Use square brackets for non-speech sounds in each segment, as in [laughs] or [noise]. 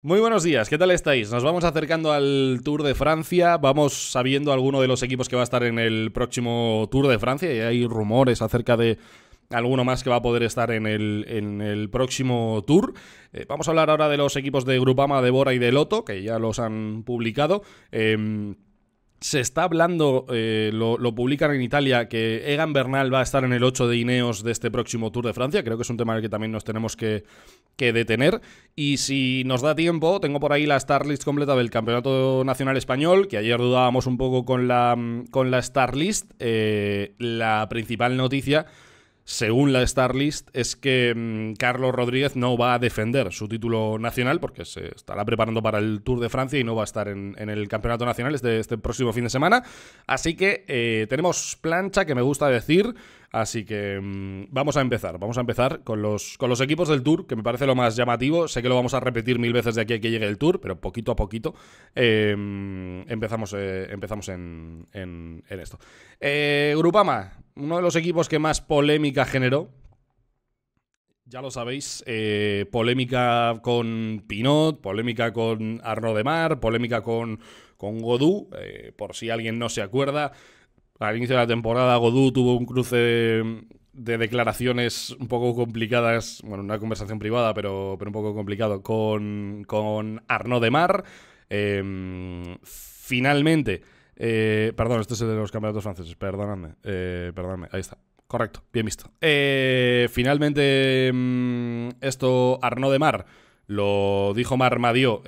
Muy buenos días, ¿qué tal estáis? Nos vamos acercando al Tour de Francia, vamos sabiendo alguno de los equipos que va a estar en el próximo Tour de Francia y hay rumores acerca de alguno más que va a poder estar en el, en el próximo tour. Eh, vamos a hablar ahora de los equipos de Grupama, de Bora y de Loto, que ya los han publicado. Em, se está hablando, eh, lo, publican en Italia, que Egan Bernal va a estar en el 8 de Ineos de este próximo Tour de Francia. Creo que es un tema que también nos tenemos que, que detener. Y si nos da tiempo, tengo por ahí la Starlist completa del Campeonato Nacional Español, que ayer dudábamos un poco con la, mm, con la Star eh, la principal noticia, según la Starlist, es que mm, Carlos Rodríguez no va a defender su título nacional, porque se estará preparando para el Tour de Francia y no va a estar en, el Campeonato Nacional este, este próximo fin de semana. Así que eh, tenemos plancha, que me gusta decir. Así que mm, vamos a empezar. Vamos a empezar con los, con los equipos del Tour, que me parece lo más llamativo. Sé que lo vamos a repetir mil veces de aquí a que llegue el Tour, pero poquito a poquito em, empezamos, eh, empezamos en, en, esto. Eh, Grupama, uno de los equipos que más polémica generó. Ya lo sabéis, eh, polémica con Pinot, polémica con Arno de Mar, polémica con, con Godú, eh, por si alguien no se acuerda. Al inicio de la temporada, Godú tuvo un cruce de, declaraciones un poco complicadas, bueno, una conversación privada, pero, pero un poco complicado, con, con Arnaud de Mar. Em, finalmente, eh, perdón, este es el de los campeonatos franceses, perdóname, eh, perdóname, ahí está. Correcto, bien visto. Eh, finalmente, em, esto, Arnaud de Mar. Lo dijo Marmadio,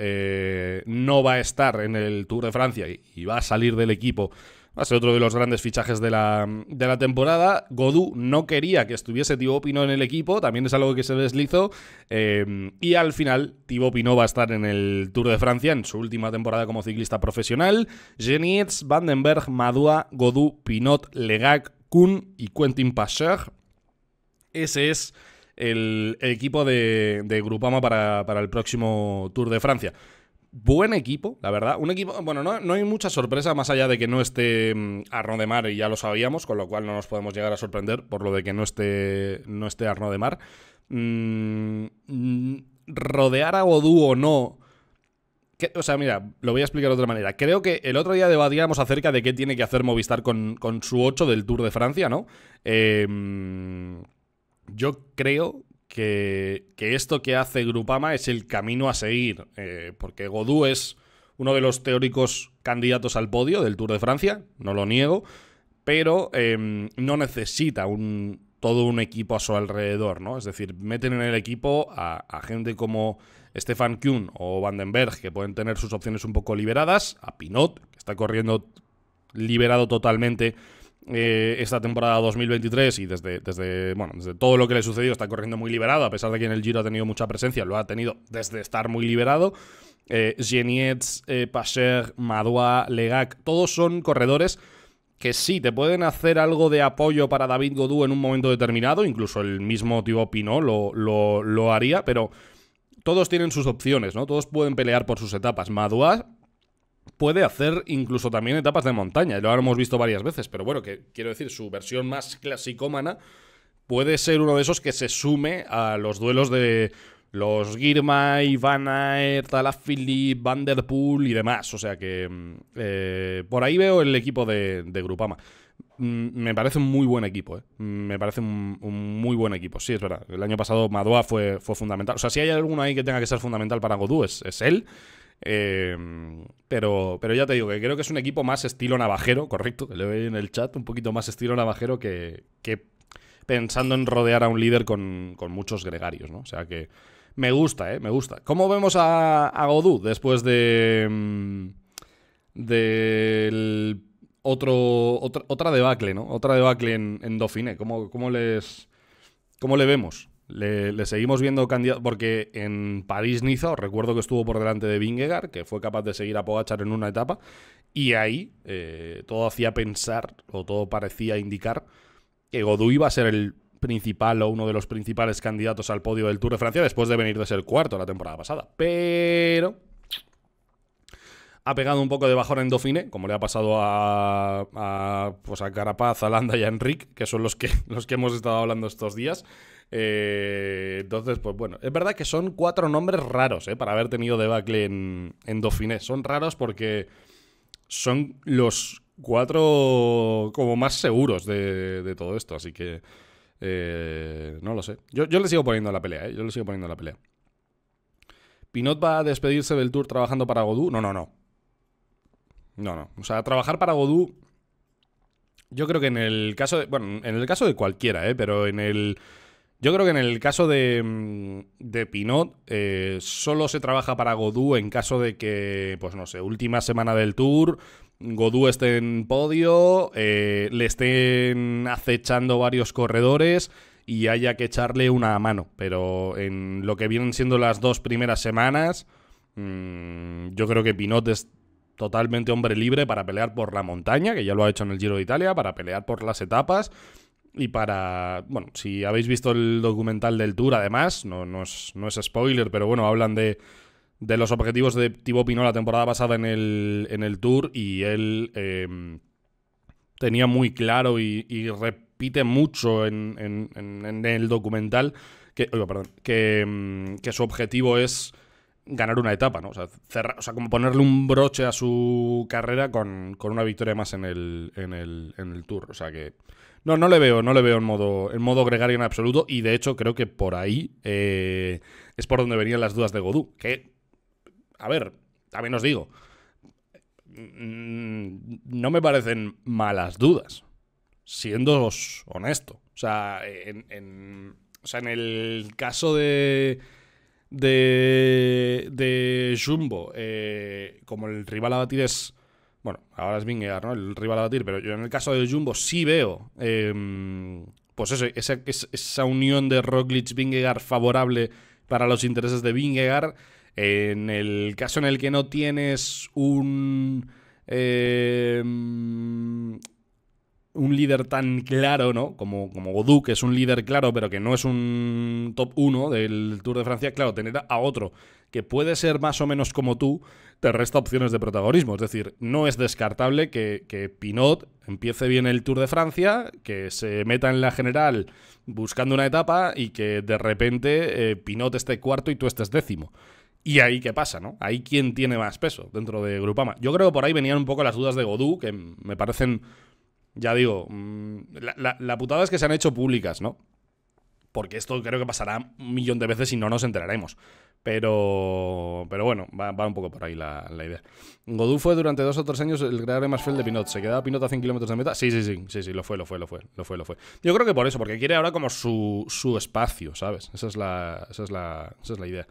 no va a estar en el Tour de Francia y va a salir del equipo Va a ser otro de los grandes fichajes de la, temporada. Godú no quería que estuviese Thibaut Pinot en el equipo, también es algo que se deslizó. Eh, y al final, Thibaut Pinot va a estar en el Tour de Francia en su última temporada como ciclista profesional. Genietz, Vandenberg, Madoua, godú Pinot, Legac, Kuhn y Quentin Pascher. Ese es el, equipo de, de Grupama para, para el próximo Tour de Francia buen equipo, la verdad. Un equipo, bueno, no, hay mucha sorpresa más allá de que no esté mm, Arno de Mar y ya lo sabíamos, con lo cual no nos podemos llegar a sorprender por lo de que no esté, no esté Arno de Mar. Mm, mm, rodear a Bodú o no. Que, o sea, mira, lo voy a explicar de otra manera. Creo que el otro día debatíamos acerca de qué tiene que hacer Movistar con, su 8 del Tour de Francia, ¿no? Eh, yo creo que, esto que hace Grupama es el camino a seguir, eh, porque Godú es uno de los teóricos candidatos al podio del Tour de Francia, no lo niego, pero em, no necesita un, todo un equipo a su alrededor, ¿no? Es decir, meten en el equipo a, a gente como Stefan Kuhn o Vandenberg, que pueden tener sus opciones un poco liberadas, a Pinot, que está corriendo liberado totalmente eh, esta temporada 2023 y desde, desde, bueno, desde todo lo que le ha sucedido está corriendo muy liberado, a pesar de que en el Giro ha tenido mucha presencia, lo ha tenido desde estar muy liberado. Eh, Genietz, eh, Pacher, Legac, todos son corredores que sí, te pueden hacer algo de apoyo para David Godú en un momento determinado, incluso el mismo tío Pino lo, lo, haría, pero todos tienen sus opciones, ¿no? Todos pueden pelear por sus etapas. Madoua puede hacer incluso también etapas de montaña. Lo hemos visto varias veces, pero bueno, que quiero decir, su versión más clasicómana puede ser uno de esos que se sume a los duelos de los Girma, Ivana, Aert, Vanderpool y demás. O sea que mm, eh, por ahí veo el equipo de, de Grupama. Mm, me parece un muy buen equipo, ¿eh? Mm, me parece un, muy buen equipo. Sí, es verdad. El año pasado Madoa fue, fue fundamental. O sea, si hay alguno ahí que tenga que ser fundamental para Godú, es él. Em, pero, pero ya te digo que creo que es un equipo más estilo navajero, correcto, que le veo en el chat, un poquito más estilo navajero que, pensando en rodear a un líder con, muchos gregarios, O sea que me gusta, ¿eh? Me gusta. ¿Cómo vemos a, Godú después de... Em, otro, otra, debacle, ¿no? Otra debacle en, en Dauphine. ¿Cómo, cómo les, ¿Cómo le vemos? Le, seguimos viendo candidato, porque en París-Niza, recuerdo que estuvo por delante de Vingegaard, que fue capaz de seguir a Pogachar en una etapa, y ahí eh, todo hacía pensar, o todo parecía indicar, que Godú iba a ser el principal o uno de los principales candidatos al podio del Tour de Francia después de venir de ser cuarto la temporada pasada. Pero ha pegado un poco de bajón en Dauphine, como le ha pasado a, pues a Carapaz, a Landa y a Enric, que son los que, los que hemos estado hablando estos días. Eh, entonces, pues bueno, es verdad que son cuatro nombres raros eh, para haber tenido debacle en, en Dauphiné. Son raros porque son los cuatro como más seguros de, todo esto, así que eh, no lo sé. Yo, le sigo poniendo la pelea, yo le sigo poniendo la pelea. ¿Pinot va a despedirse del tour trabajando para Godú? No, no, no. No, no. O sea, trabajar para Godú yo creo que en el caso de. Bueno, en el caso de cualquiera, ¿eh? Pero en el yo creo que en el caso de, mm, Pinot, eh, solo se trabaja para Godú en caso de que, pues no sé, última semana del tour, Godú esté en podio, eh, le estén acechando varios corredores y haya que echarle una mano. Pero en lo que vienen siendo las dos primeras semanas, mm, yo creo que Pinot es totalmente hombre libre para pelear por la montaña, que ya lo ha hecho en el Giro de Italia, para pelear por las etapas y para, bueno, si habéis visto el documental del Tour, además, no, no, es, no es spoiler, pero bueno, hablan de, de los objetivos de Thibaut Pinot la temporada pasada en el, en el Tour y él em, tenía muy claro y, repite mucho en, en, el documental que, em, que, su objetivo es ganar una etapa, ¿no? O sea, cerrar, o sea como ponerle un broche a su carrera con, con una victoria más en el, en el, en el Tour. O sea que no, no le veo, no le veo en modo, en modo gregario en absoluto. Y de hecho, creo que por ahí eh, es por donde venían las dudas de Godú. Que, a ver, también os digo, mm, no me parecen malas dudas, siendo honesto. O sea, en, el caso de, de, Jumbo, eh, como el rival a batir es bueno, ahora es Vingegaard, ¿no? El rival a batir, pero yo en el caso de Jumbo sí veo. Em, pues eso, esa, unión de Roglic-Vingegaard favorable para los intereses de Vingegaard. En el caso en el que no tienes un. Em, un líder tan claro, ¿no? Como, como Godú, que es un líder claro, pero que no es un top 1 del Tour de Francia, claro, tener a otro que puede ser más o menos como tú, te resta opciones de protagonismo. Es decir, no es descartable que, Pinot empiece bien el Tour de Francia, que se meta en la general buscando una etapa y que de repente eh, Pinot esté cuarto y tú estés décimo. Y ahí qué pasa, ¿no? Ahí quién tiene más peso dentro de Grupama. Yo creo que por ahí venían un poco las dudas de Godú, que me parecen, ya digo, mm, la putada es que se han hecho públicas, ¿no? porque esto creo que pasará un millón de veces y no nos enteraremos. Pero, pero bueno, va, va un poco por ahí la, idea. Godú fue durante dos o tres años el creador más fiel de Pinot. ¿Se quedaba Pinot a 100 kilómetros de meta? Sí, sí, sí, sí, sí, lo fue, lo fue, lo fue, lo fue, lo fue. Yo creo que por eso, porque quiere ahora como su, espacio, ¿sabes? Esa es la, esa es la, esa es la idea.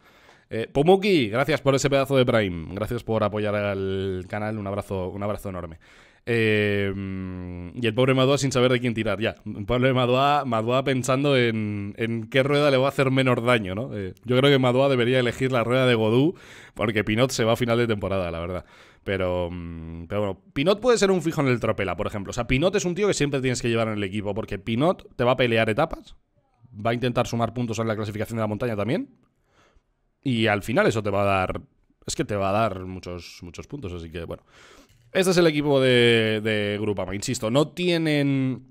Eh, Pomuki, gracias por ese pedazo de Prime. Gracias por apoyar al canal. Un abrazo, un abrazo enorme. Em, y el pobre Madua sin saber de quién tirar, ya. El pobre Madua, pensando en, qué rueda le va a hacer menos daño, ¿no? Eh, yo creo que Madua debería elegir la rueda de Godú, porque Pinot se va a final de temporada, la verdad. Pero, mm, pero bueno, Pinot puede ser un fijo en el tropela, por ejemplo. O sea, Pinot es un tío que siempre tienes que llevar en el equipo, porque Pinot te va a pelear etapas, va a intentar sumar puntos en la clasificación de la montaña también. Y al final eso te va a dar. Es que te va a dar muchos, muchos puntos, así que bueno. Este es el equipo de, de Grupama, insisto, no tienen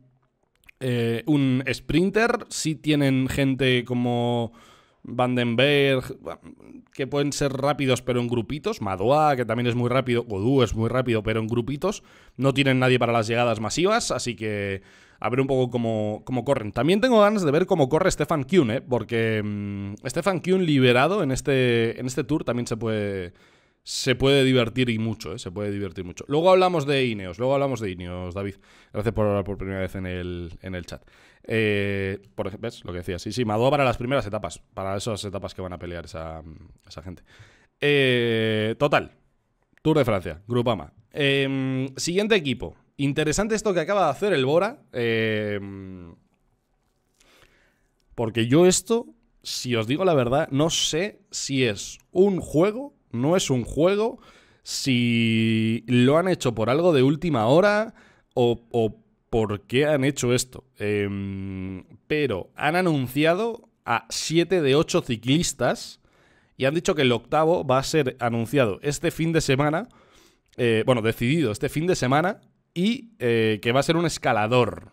eh, un sprinter, sí tienen gente como Vandenberg, que pueden ser rápidos pero en grupitos, Madoa, que también es muy rápido, Godú es muy rápido pero en grupitos, no tienen nadie para las llegadas masivas, así que a ver un poco cómo, corren. También tengo ganas de ver cómo corre Stefan Kuhn, eh, porque mm, Stefan Kuhn liberado en este, en este tour también se puede se puede divertir y mucho, ¿eh? se puede divertir mucho. Luego hablamos de Ineos, luego hablamos de Ineos, David. Gracias por hablar por primera vez en el, chat. Eh, ¿Ves lo que decía? Sí, sí, Madoa para las primeras etapas, para esas etapas que van a pelear esa, gente. Eh, total, Tour de Francia, Grupama. Em, siguiente equipo. Interesante esto que acaba de hacer el Bora. Em, porque yo esto, si os digo la verdad, no sé si es un juego no es un juego si lo han hecho por algo de última hora o, por qué han hecho esto. Em, pero han anunciado a 7 de 8 ciclistas y han dicho que el octavo va a ser anunciado este fin de semana, eh, bueno, decidido este fin de semana y eh, que va a ser un escalador.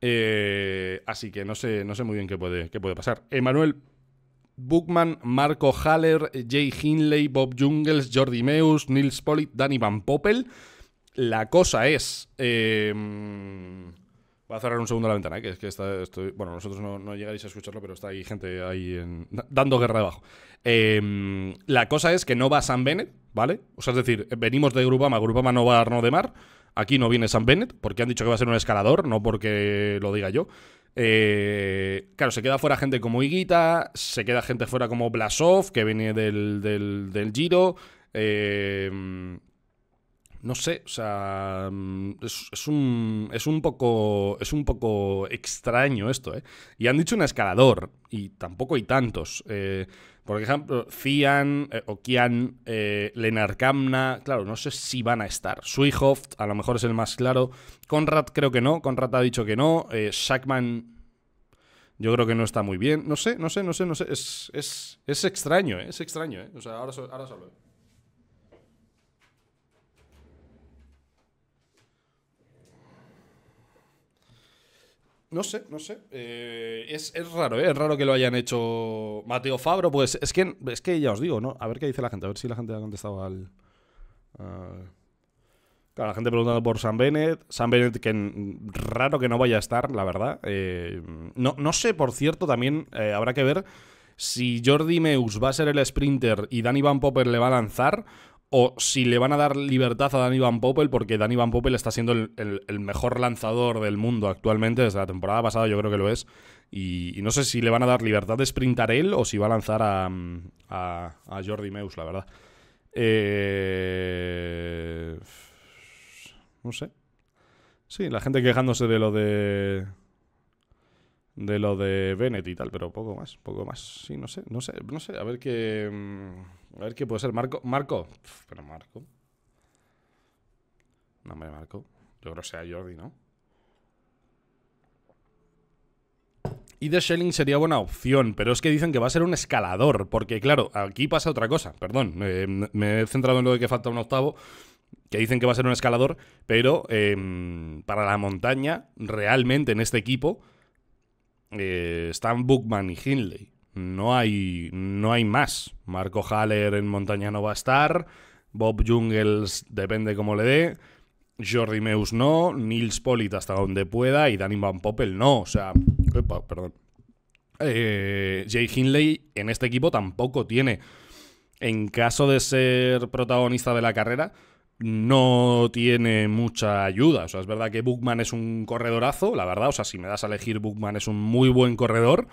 Eh, así que no sé, no sé muy bien qué puede, qué puede pasar. Emanuel, Bookman, Marco Haller, Jay Hinley, Bob Jungles, Jordi Meus, Nils Polit, Danny Van Poppel. La cosa es. Em, voy a cerrar un segundo la ventana, que es que está, estoy, bueno, nosotros no, llegáis a escucharlo, pero está ahí gente ahí en, dando guerra debajo. Em, la cosa es que no va San Bennett, ¿vale? O sea, es decir, venimos de Grupama, Grupama no va a Arno de Mar. Aquí no viene San Bennett, porque han dicho que va a ser un escalador, no porque lo diga yo. Eh, claro, se queda fuera gente como Higuita, se queda gente fuera como Blasov, que viene del, Giro. Eh, no sé, o sea, mm, es, es, un, es, un poco, es un poco extraño esto, ¿eh? Y han dicho un escalador, y tampoco hay tantos. Eh, por ejemplo, Fian eh, o Kian, eh, Lenarkamna, claro, no sé si van a estar. Suihoft, a lo mejor es el más claro. Conrad creo que no, Conrad ha dicho que no. Eh, Shackman yo creo que no está muy bien. No sé, no sé, no sé, no sé. Es, es, extraño, es extraño. Eh, o sea, ahora, ahora solo. No sé, no sé. Eh, es, raro, ¿eh? es raro que lo hayan hecho Mateo Fabro. Pues es que, es que ya os digo, ¿no? A ver qué dice la gente, a ver si la gente ha contestado al. Claro, la gente preguntando por Sam Bennett. Sam Bennett, que raro que no vaya a estar, la verdad. Eh, no, no, sé, por cierto, también habrá que ver si Jordi Meus va a ser el sprinter y Danny Van Popper le va a lanzar o si le van a dar libertad a Danny Van Poppel, porque Danny Van Poppel está siendo el, mejor lanzador del mundo actualmente, desde la temporada pasada yo creo que lo es, y, no sé si le van a dar libertad de sprintar él o si va a lanzar a, Jordi Meus, la verdad. Eh, no sé. Sí, la gente quejándose de lo de de lo de Bennett y tal, pero poco más, poco más. Sí, no sé, no sé, no sé, a ver qué mm, a ver qué puede ser. Marco. Marco. pero Marco. No, Marco. Yo creo que sea Jordi, ¿no? Y de Shelling sería buena opción, pero es que dicen que va a ser un escalador, porque claro, aquí pasa otra cosa, perdón, me he centrado en lo de que falta un octavo, que dicen que va a ser un escalador, pero em, para la montaña, realmente en este equipo, eh, están Bookman y Hindley no hay, no hay más. Marco Haller en montaña no va a estar, Bob Jungels depende cómo le dé, Jordi Meus no, Nils Polit hasta donde pueda y Danny Van Poppel no, o sea, perdón. Eh, Jay Hindley en este equipo tampoco tiene. En caso de ser protagonista de la carrera, no tiene mucha ayuda. O sea, es verdad que Bookman es un corredorazo, la verdad. O sea, si me das a elegir, Bookman es un muy buen corredor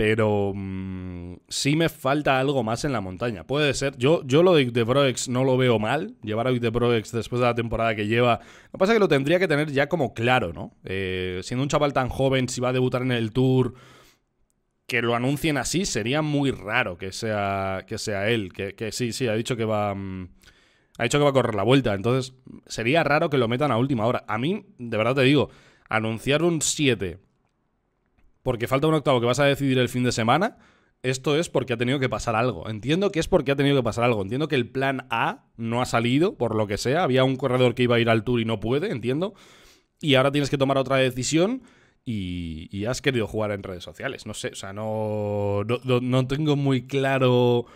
pero mm, sí me falta algo más en la montaña. Puede ser. Yo, yo lo de The no lo veo mal. Llevar a de después de la temporada que lleva. Lo que pasa es que lo tendría que tener ya como claro, ¿no? Eh, siendo un chaval tan joven, si va a debutar en el Tour, que lo anuncien así, sería muy raro que sea, que sea él. Que, sí, sí, ha dicho que va. Mm, ha dicho que va a correr la vuelta. Entonces, sería raro que lo metan a última hora. A mí, de verdad te digo, anunciar un 7 porque falta un octavo que vas a decidir el fin de semana, esto es porque ha tenido que pasar algo. Entiendo que es porque ha tenido que pasar algo. Entiendo que el plan A no ha salido, por lo que sea. Había un corredor que iba a ir al tour y no puede, entiendo. Y ahora tienes que tomar otra decisión y, has querido jugar en redes sociales. No sé, o sea, no, no, no tengo muy claro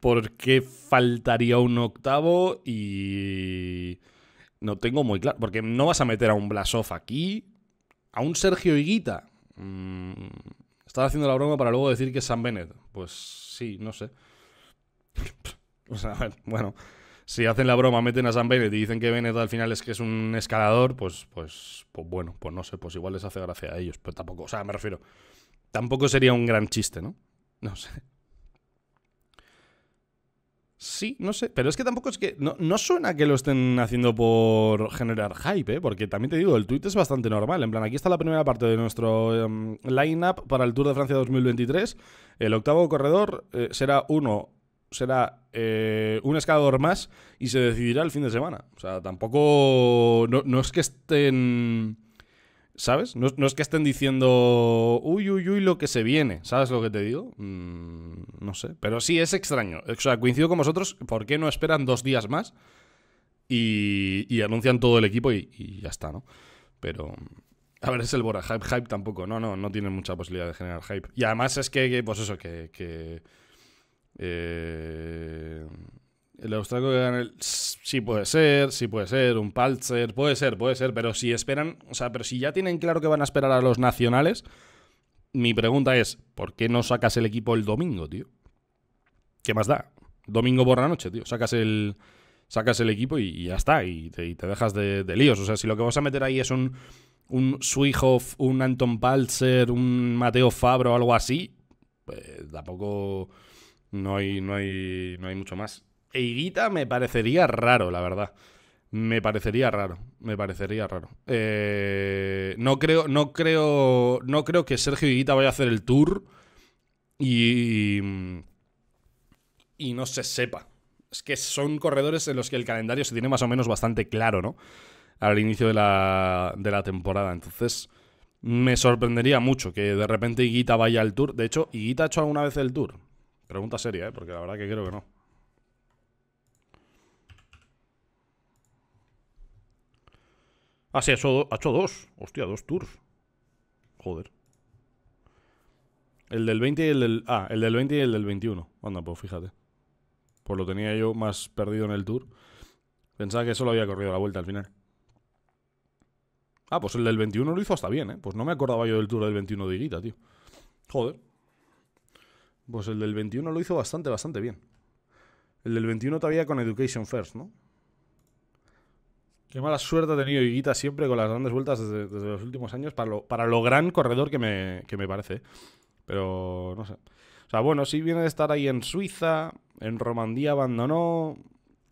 por qué faltaría un octavo y... No tengo muy claro, porque no vas a meter a un Blasov aquí, a un Sergio Higuita, Mm, estaba haciendo la broma para luego decir que es San Bennett. Pues sí, no sé. [laughs] o sea, bueno, si hacen la broma, meten a San Bennett y dicen que Bennett al final es que es un escalador, pues, pues, pues bueno, pues no sé, pues igual les hace gracia a ellos, pero tampoco, o sea, me refiero, tampoco sería un gran chiste, ¿no? No sé. Sí, no sé. Pero es que tampoco es que. No, no suena que lo estén haciendo por generar hype, ¿eh? Porque también te digo, el tweet es bastante normal. En plan, aquí está la primera parte de nuestro em, line-up para el Tour de Francia 2023. El octavo corredor eh, será uno. Será eh, un escalador más y se decidirá el fin de semana. O sea, tampoco. no es que estén ¿Sabes? No, es que estén diciendo, uy, uy, uy, lo que se viene. ¿Sabes lo que te digo? Mm, no sé. Pero sí, es extraño. O sea, coincido con vosotros, ¿por qué no esperan dos días más? Y, anuncian todo el equipo y, ya está, ¿no? Pero... A ver, es el Bora. Hype, tampoco. No, no, no tienen mucha posibilidad de generar hype. Y además es que, pues eso, que... que eh, el austríaco que Sí puede ser, sí puede ser, un palzer puede ser, puede ser, pero si esperan. O sea, pero si ya tienen claro que van a esperar a los nacionales, mi pregunta es: ¿por qué no sacas el equipo el domingo, tío? ¿Qué más da? Domingo por la noche, tío. Sacas el sacas el equipo y, ya está, y te, dejas de, líos. O sea, si lo que vas a meter ahí es un, un un Anton Palzer, un Mateo Fabro algo así, pues tampoco no hay, no hay, no hay mucho más. Eirita me parecería raro, la verdad. Me parecería raro, me parecería raro. Eh, no creo, no creo, no creo que Sergio Higuita vaya a hacer el tour y y no se sepa. Es que son corredores en los que el calendario se tiene más o menos bastante claro, ¿no? Al inicio de la, temporada. Entonces, me sorprendería mucho que de repente Higuita vaya al tour. De hecho, ¿Higuita ha hecho alguna vez el tour? Pregunta seria, ¿eh? Porque la verdad que creo que no. Ah, sí, ha hecho, dos. Hostia, dos tours. Joder. El del 20 y el del... Ah, el del 20 y el del 21. Anda, pues fíjate. Pues lo tenía yo más perdido en el tour. Pensaba que solo había corrido la vuelta al final. Ah, pues el del 21 lo hizo hasta bien, ¿eh? Pues no me acordaba yo del tour del 21 de Higuita, tío. Joder. Pues el del 21 lo hizo bastante, bastante bien. El del 21 todavía con Education First, ¿no? Qué mala suerte ha tenido Higuita siempre con las grandes vueltas desde, los últimos años para lo, para lo gran corredor que me, que me parece. Pero no sé. O sea, bueno, si viene de estar ahí en Suiza, en Romandía abandonó.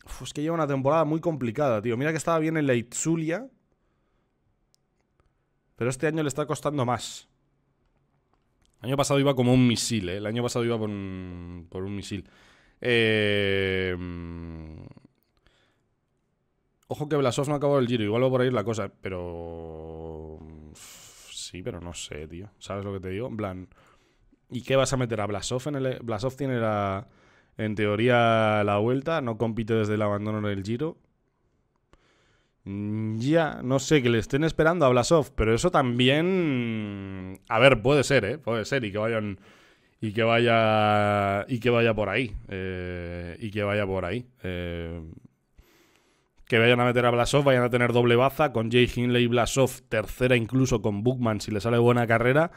Uf, es que lleva una temporada muy complicada, tío. Mira que estaba bien en la Pero este año le está costando más. El año pasado iba como un misil, ¿eh? El año pasado iba por por un misil. Eh, Ojo que Blasov no acabó el giro, igual va por ahí la cosa, pero. Sí, pero no sé, tío. ¿Sabes lo que te digo? En plan. ¿Y qué vas a meter a Blasov en el. E-? Blasov tiene la. En teoría, la vuelta, no compite desde el abandono del giro. Mm, ya, no sé, que le estén esperando a Blasov, pero eso también. A ver, puede ser, ¿eh? Puede ser, y que vayan. Y que vaya. Y que vaya por ahí. Eh, y que vaya por ahí. Eh, que vayan a meter a Blasov, vayan a tener doble baza con Jay Hinley y Blasov, tercera incluso con Bookman si le sale buena carrera,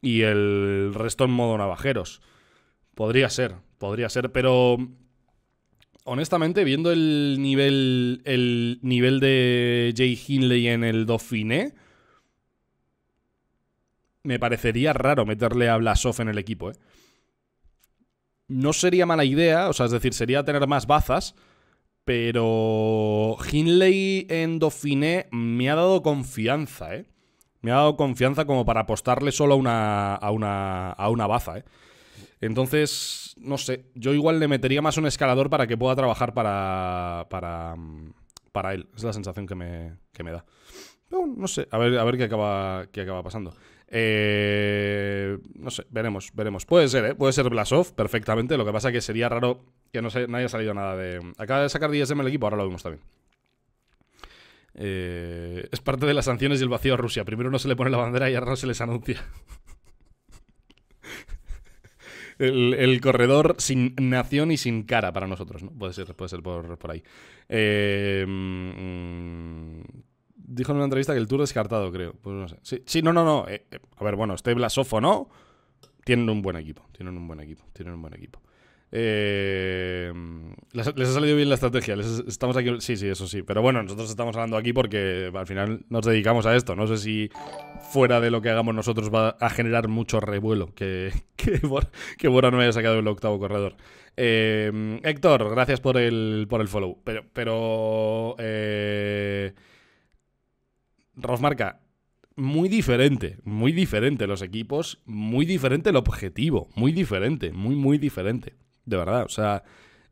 y el resto en modo navajeros. Podría ser, podría ser, pero honestamente, viendo el nivel, el nivel de Jay Hinley en el Dauphiné, me parecería raro meterle a Blasov en el equipo. ¿eh? No sería mala idea, o sea, es decir, sería tener más bazas, pero Hinley en Dauphiné me ha dado confianza, ¿eh? Me ha dado confianza como para apostarle solo a una, a una, a una baza, ¿eh? Entonces, no sé, yo igual le metería más un escalador para que pueda trabajar para, para, para él. Es la sensación que me, que me da. Pero no sé, a ver, a ver qué, acaba, qué acaba pasando. Eh, no sé, veremos, veremos. Puede ser, ¿eh? Puede ser Blasov perfectamente. Lo que pasa que sería raro que no, haya salido nada de... Acaba de sacar DSM el equipo, ahora lo vemos también. Eh, es parte de las sanciones y el vacío a Rusia. Primero no se le pone la bandera y ahora no se les anuncia. [laughs] El, corredor sin nación y sin cara para nosotros, ¿no? Puede ser, puede ser por, por ahí. Eh, mm, dijo en una entrevista que el tour descartado, creo. Pues no sé. Sí, no, no, no. Eh, eh, a ver, bueno, este Blasofo no. Tienen un buen equipo, tienen un buen equipo, tienen un buen equipo. Eh, les, ha salido bien la estrategia. estamos aquí. Sí, sí, eso sí. Pero bueno, nosotros estamos hablando aquí porque al final nos dedicamos a esto. No sé si fuera de lo que hagamos nosotros va a generar mucho revuelo. Que, [laughs] que, que no me haya sacado el octavo corredor. Eh, Héctor, gracias por el, por el follow. Pero. pero eh, Rosmarca, muy diferente, muy diferente los equipos, muy diferente el objetivo, muy diferente, muy, muy diferente. De verdad, o sea,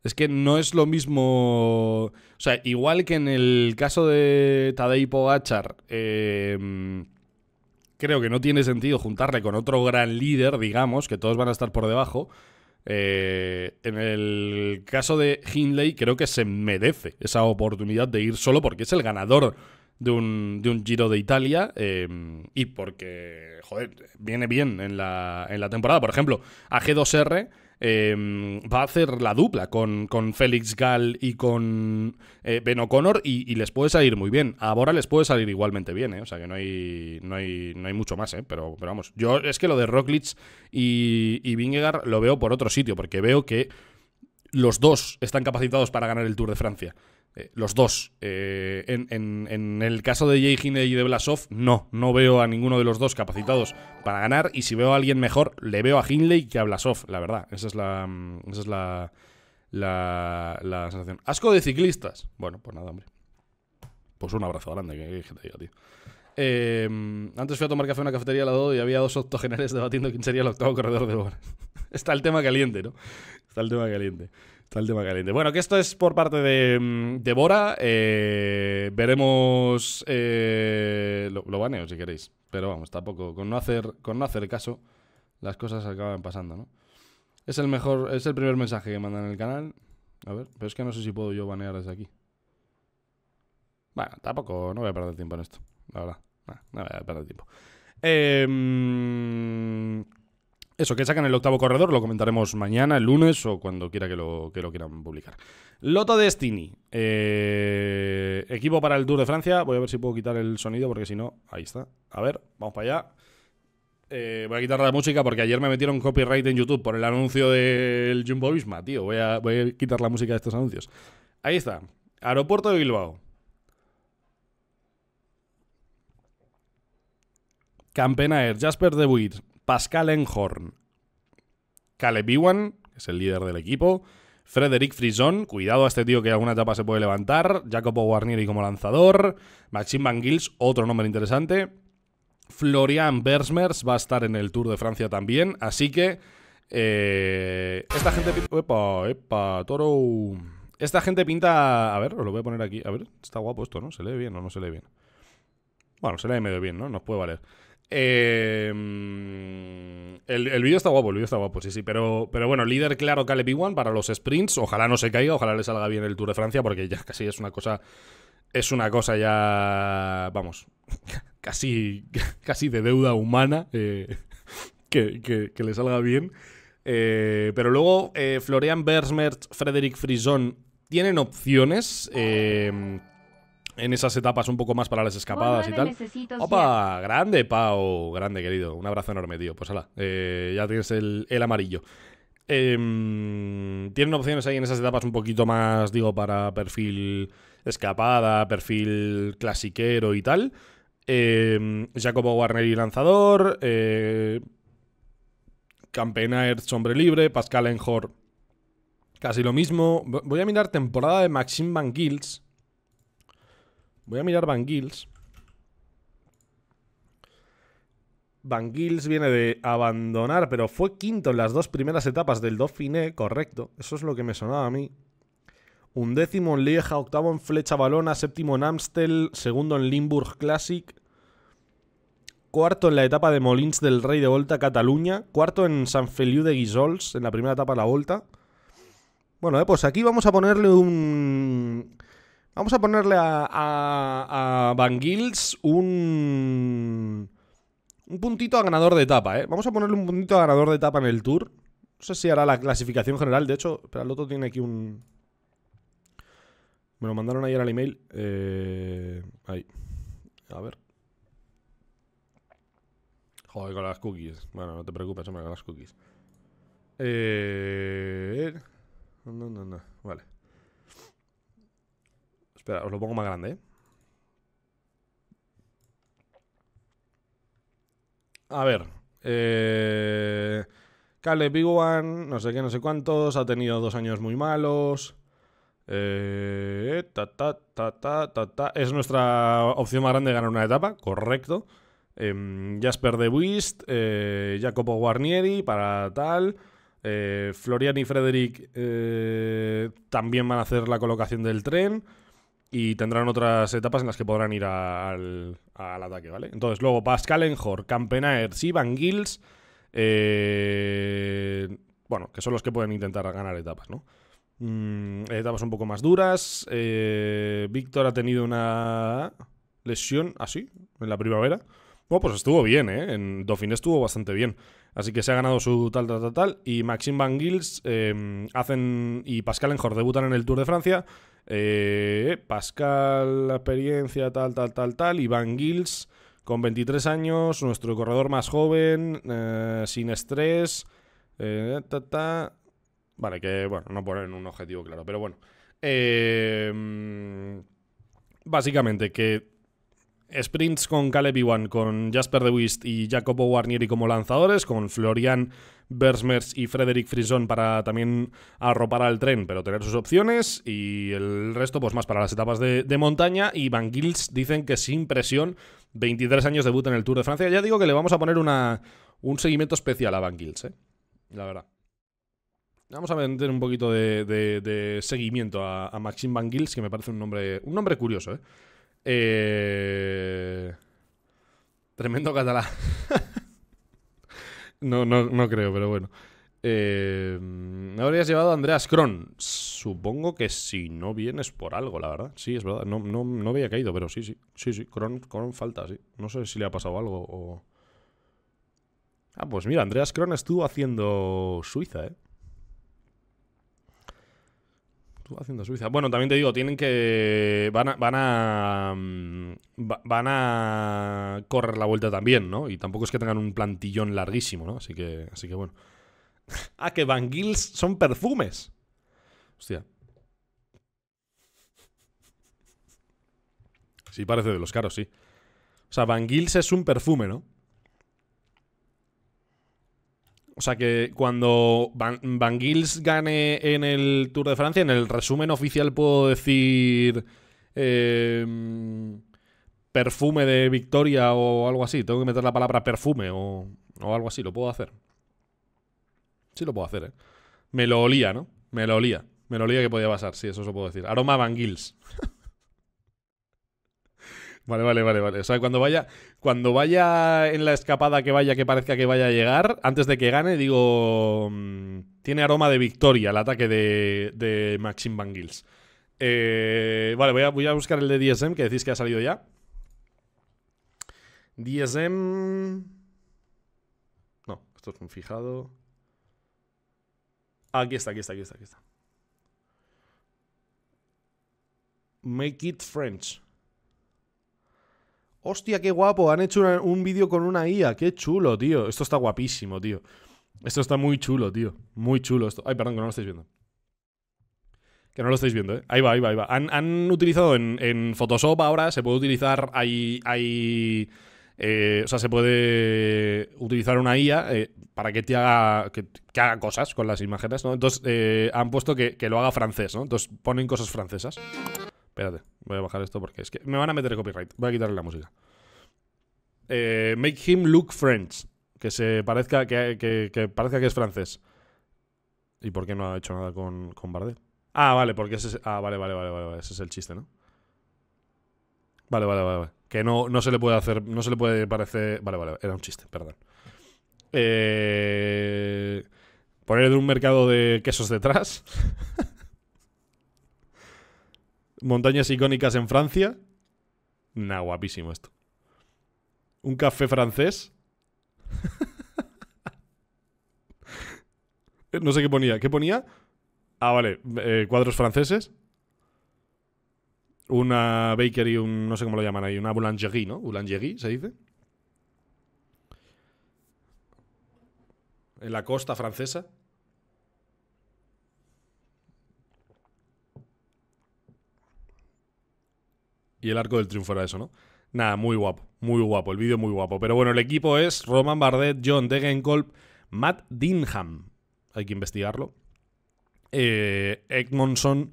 es que no es lo mismo. O sea, igual que en el caso de Tadej Pogachar, em, creo que no tiene sentido juntarle con otro gran líder, digamos, que todos van a estar por debajo. Eh, en el caso de Hindley, creo que se merece esa oportunidad de ir solo porque es el ganador de un, de un Giro de Italia em, y porque, joder, viene bien en la, temporada. Por ejemplo, ag 2 r em, va a hacer la dupla con, Félix Gall y con eh, Ben O'Connor y, les puede salir muy bien. A Bora les puede salir igualmente bien, eh, o sea que no hay, no hay, no hay mucho más, ¿eh? pero, vamos. Yo es que lo de Rocklitz y, y lo veo por otro sitio, porque veo que los dos están capacitados para ganar el Tour de Francia. Eh, los dos. Eh, en, el caso de Jay Hindley y de Blasov, no. No veo a ninguno de los dos capacitados para ganar. Y si veo a alguien mejor, le veo a Hindley que a Blasov, la verdad. Esa es la. Mm, esa es la. La, sensación. Asco de ciclistas. Bueno, pues nada, hombre. Pues un abrazo grande, que, te tío. Em, antes fui a tomar café en una cafetería al lado y había dos octogeneres debatiendo quién sería el octavo corredor de [laughs] Está el tema caliente, ¿no? Está el tema caliente. Está el tema caliente. Bueno, que esto es por parte de, mm, Bora. Eh, veremos. Eh, lo, baneo si queréis. Pero vamos, tampoco. Con no hacer, con no hacer caso, las cosas acaban pasando, ¿no? Es el mejor. Es el primer mensaje que mandan en el canal. A ver, pero es que no sé si puedo yo banear desde aquí. Bueno, tampoco. No voy a perder tiempo en esto. La verdad. No, voy a perder tiempo. Eh. Eso, que sacan el octavo corredor, lo comentaremos mañana, el lunes o cuando quiera que lo, lo quieran publicar. Loto Destiny, eh, equipo para el Tour de Francia. Voy a ver si puedo quitar el sonido porque si no, ahí está. A ver, vamos para allá. Eh, voy a quitar la música porque ayer me metieron copyright en YouTube por el anuncio del Jumbo Visma, tío. Voy a, quitar la música de estos anuncios. Ahí está, aeropuerto de Bilbao. Campenaer Jasper De Witt, Pascal Enhorn, Caleb Iwan, que es el líder del equipo, Frederic Frison, cuidado a este tío que alguna etapa se puede levantar, Jacopo Guarnieri como lanzador, Maxim Van Gils, otro nombre interesante, Florian Bersmers va a estar en el Tour de Francia también, así que eh, esta gente... ¡Epa, epa, toro! Esta gente pinta... A ver, os lo voy a poner aquí. A ver, está guapo esto, ¿no? ¿Se lee bien o no se lee bien? Bueno, se lee medio bien, ¿no? Nos puede valer. Em, el, vídeo está guapo, el vídeo está guapo, sí, sí. Pero, pero bueno, líder claro Caleb Ewan para los sprints. Ojalá no se caiga, ojalá le salga bien el Tour de Francia, porque ya casi es una cosa. Es una cosa ya. Vamos. [laughs] Casi, casi de deuda humana eh, que, le salga bien. Eh, pero luego, eh, Florian Bersmert, Frederick Frison tienen opciones. Eh en esas etapas un poco más para las escapadas y tal. ¡Opa! Grande, Pau. Grande, querido. Un abrazo enorme, tío. Pues hala, eh, ya tienes el, amarillo. Em, tienen opciones ahí en esas etapas un poquito más, digo, para perfil escapada, perfil clasiquero y tal. Jacobo em, Warner y lanzador. Eh, sombre hombre libre. Pascal Enhor, casi lo mismo. Voy a mirar temporada de Maxim Van Gils Voy a mirar Van Gils. Van Gils viene de abandonar, pero fue quinto en las dos primeras etapas del Dauphiné, correcto. Eso es lo que me sonaba a mí. Undécimo en Lieja, octavo en Flecha Balona, séptimo en Amstel, segundo en Limburg Classic, cuarto en la etapa de Molins del Rey de Volta Cataluña, cuarto en San Feliu de Guisols, en la primera etapa de la Volta. Bueno, eh, pues aquí vamos a ponerle un Vamos a ponerle a, a, Van un, un puntito a ganador de etapa, ¿eh? Vamos a ponerle un puntito a ganador de etapa en el Tour. No sé si hará la clasificación general. De hecho, pero el otro tiene aquí un... Me lo mandaron ayer al email. Eh, ahí. A ver. Joder, con las cookies. Bueno, no te preocupes, hombre, con las cookies. Eh... No, no, no. Vale. Espera, os lo pongo más grande, ¿eh? A ver. Eh... Caleb Biguan, no sé qué, no sé cuántos. Ha tenido dos años muy malos. Eh, ta, ta, ta, es nuestra opción más grande de ganar una etapa, correcto. Em, Jasper de Buist, eh, Jacopo Guarnieri para tal. Florian y Frederick también van a hacer la colocación del tren y tendrán otras etapas en las que podrán ir al, al, ataque, ¿vale? Entonces, luego Pascal Enjor, Campenaer, y Van eh, bueno, que son los que pueden intentar ganar etapas, ¿no? Mm, etapas un poco más duras. Eh, Víctor ha tenido una lesión así, ¿ah, en la primavera. Bueno, oh, pues estuvo bien, ¿eh? En Dauphiné estuvo bastante bien. Así que se ha ganado su tal, tal, tal, tal. Y Maxim Van Gils eh, hacen, y Pascal Enjor debutan en el Tour de Francia. Eh, Pascal, la experiencia, tal, tal, tal, tal. Iván Gils, con 23 años, nuestro corredor más joven, eh, sin estrés. Eh, vale, que bueno, no ponen un objetivo claro, pero bueno. Em, básicamente que sprints con Caleb Iwan, con Jasper De Wist y Jacopo Guarnieri como lanzadores, con Florian Bersmers y Frederick Frison para también arropar al tren, pero tener sus opciones y el resto pues más para las etapas de, montaña y Van Gils dicen que sin presión, 23 años debut en el Tour de Francia. Ya digo que le vamos a poner una, un seguimiento especial a Van Gils, ¿eh? la verdad. Vamos a meter un poquito de, seguimiento a, Maxim Maxime Van Gils, que me parece un nombre, un nombre curioso, eh... eh tremendo catalán. [laughs] No, no, no creo, pero bueno. Eh, habrías llevado a Andreas Kron. Supongo que si no vienes por algo, la verdad. Sí, es verdad. No, no, no había caído, pero sí, sí. Sí, sí. Kron, Kron falta, sí. No sé si le ha pasado algo o. Ah, pues mira, Andreas Kron estuvo haciendo Suiza, ¿eh? haciendo Suiza. Bueno, también te digo, tienen que. Van a, mm, van a. correr la vuelta también, ¿no? Y tampoco es que tengan un plantillón larguísimo, ¿no? Así que, así que bueno. [laughs] ah, que Van son perfumes. Hostia. Sí, parece de los caros, sí. O sea, Van es un perfume, ¿no? O sea que cuando Van, Gils gane en el Tour de Francia, en el resumen oficial puedo decir em, perfume de victoria o algo así. Tengo que meter la palabra perfume o, algo así. Lo puedo hacer. Sí lo puedo hacer, ¿eh? Me lo olía, ¿no? Me lo olía. Me lo olía que podía pasar, sí, eso se puedo decir. Aroma Van Gils. [laughs] Vale, vale, vale, vale. O sea, cuando vaya, cuando vaya en la escapada que vaya, que parezca que vaya a llegar, antes de que gane, digo. Mm, tiene aroma de victoria el ataque de, Maxim Van eh, vale, voy a, voy a buscar el de DSM, que decís que ha salido ya. DSM. No, esto es un fijado. Ah, aquí está, aquí está, aquí está, aquí está. Make it French. Hostia, qué guapo, han hecho un vídeo con una IA, qué chulo, tío. Esto está guapísimo, tío. Esto está muy chulo, tío. Muy chulo esto. Ay, perdón, que no lo estáis viendo. Que no lo estáis viendo, ¿eh? Ahí va, ahí va, ahí va. Han, utilizado en, Photoshop ahora, se puede utilizar, ahí, hay eh, o sea, se puede utilizar una IA eh, para que te haga, que, haga cosas con las imágenes, ¿no? Entonces eh, han puesto que lo haga francés, ¿no? Entonces ponen cosas francesas. Espérate, voy a bajar esto porque es que me van a meter copyright. Voy a quitarle la música. Eh, make him look French. Que se parezca que, parezca que es francés. ¿Y por qué no ha hecho nada con, con Bardet? Ah, vale, porque ese es, ah, vale, vale, vale, vale, ese es el chiste, ¿no? Vale, vale, vale, vale. Que no, no se le puede hacer, no se le puede parecer, vale, vale, era un chiste, perdón. Eh, poner un mercado de quesos detrás. [laughs] Montañas icónicas en Francia. Nah, guapísimo esto. Un café francés. [laughs] no sé qué ponía. ¿Qué ponía? Ah, vale. Eh, cuadros franceses. Una bakery, un. No sé cómo lo llaman ahí. Una boulangerie, ¿no? Boulangerie, se dice. En la costa francesa. Y el arco del triunfo era eso, ¿no? Nada, muy guapo, muy guapo, el vídeo muy guapo. Pero bueno, el equipo es Roman Bardet, John Degenkolb, Matt Dinham, hay que investigarlo, eh, Edmondson,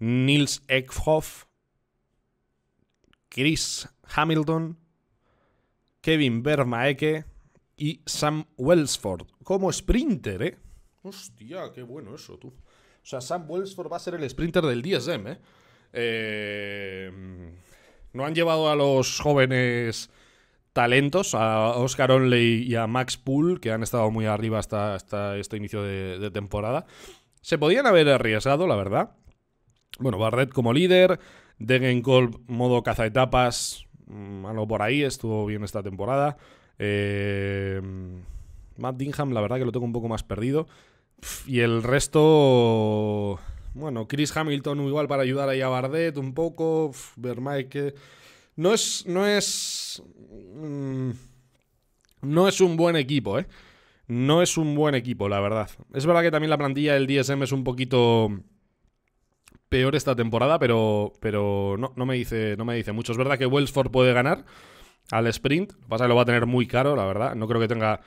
Nils Ekhoff, Chris Hamilton, Kevin Bermaeke y Sam Wellsford como sprinter, ¿eh? Hostia, qué bueno eso, tú. O sea, Sam Wellsford va a ser el sprinter del DSM, ¿eh? Eh, no han llevado a los jóvenes talentos, a Oscar Onley y a Max Poole, que han estado muy arriba hasta, hasta este inicio de, temporada. Se podían haber arriesgado, la verdad. Bueno, Barrett como líder, Degenkolb modo cazaetapas, malo mm, por ahí, estuvo bien esta temporada. Eh, Matt Dingham, la verdad que lo tengo un poco más perdido. Y el resto bueno, Chris Hamilton igual para ayudar ahí a Bardet un poco. Vermeike No es. No es. Mm, no es un buen equipo, ¿eh? No es un buen equipo, la verdad. Es verdad que también la plantilla del DSM es un poquito peor esta temporada, pero, pero no, me dice, no me dice mucho. Es verdad que Wellsford puede ganar al sprint. Lo que pasa es que lo va a tener muy caro, la verdad. No creo que tenga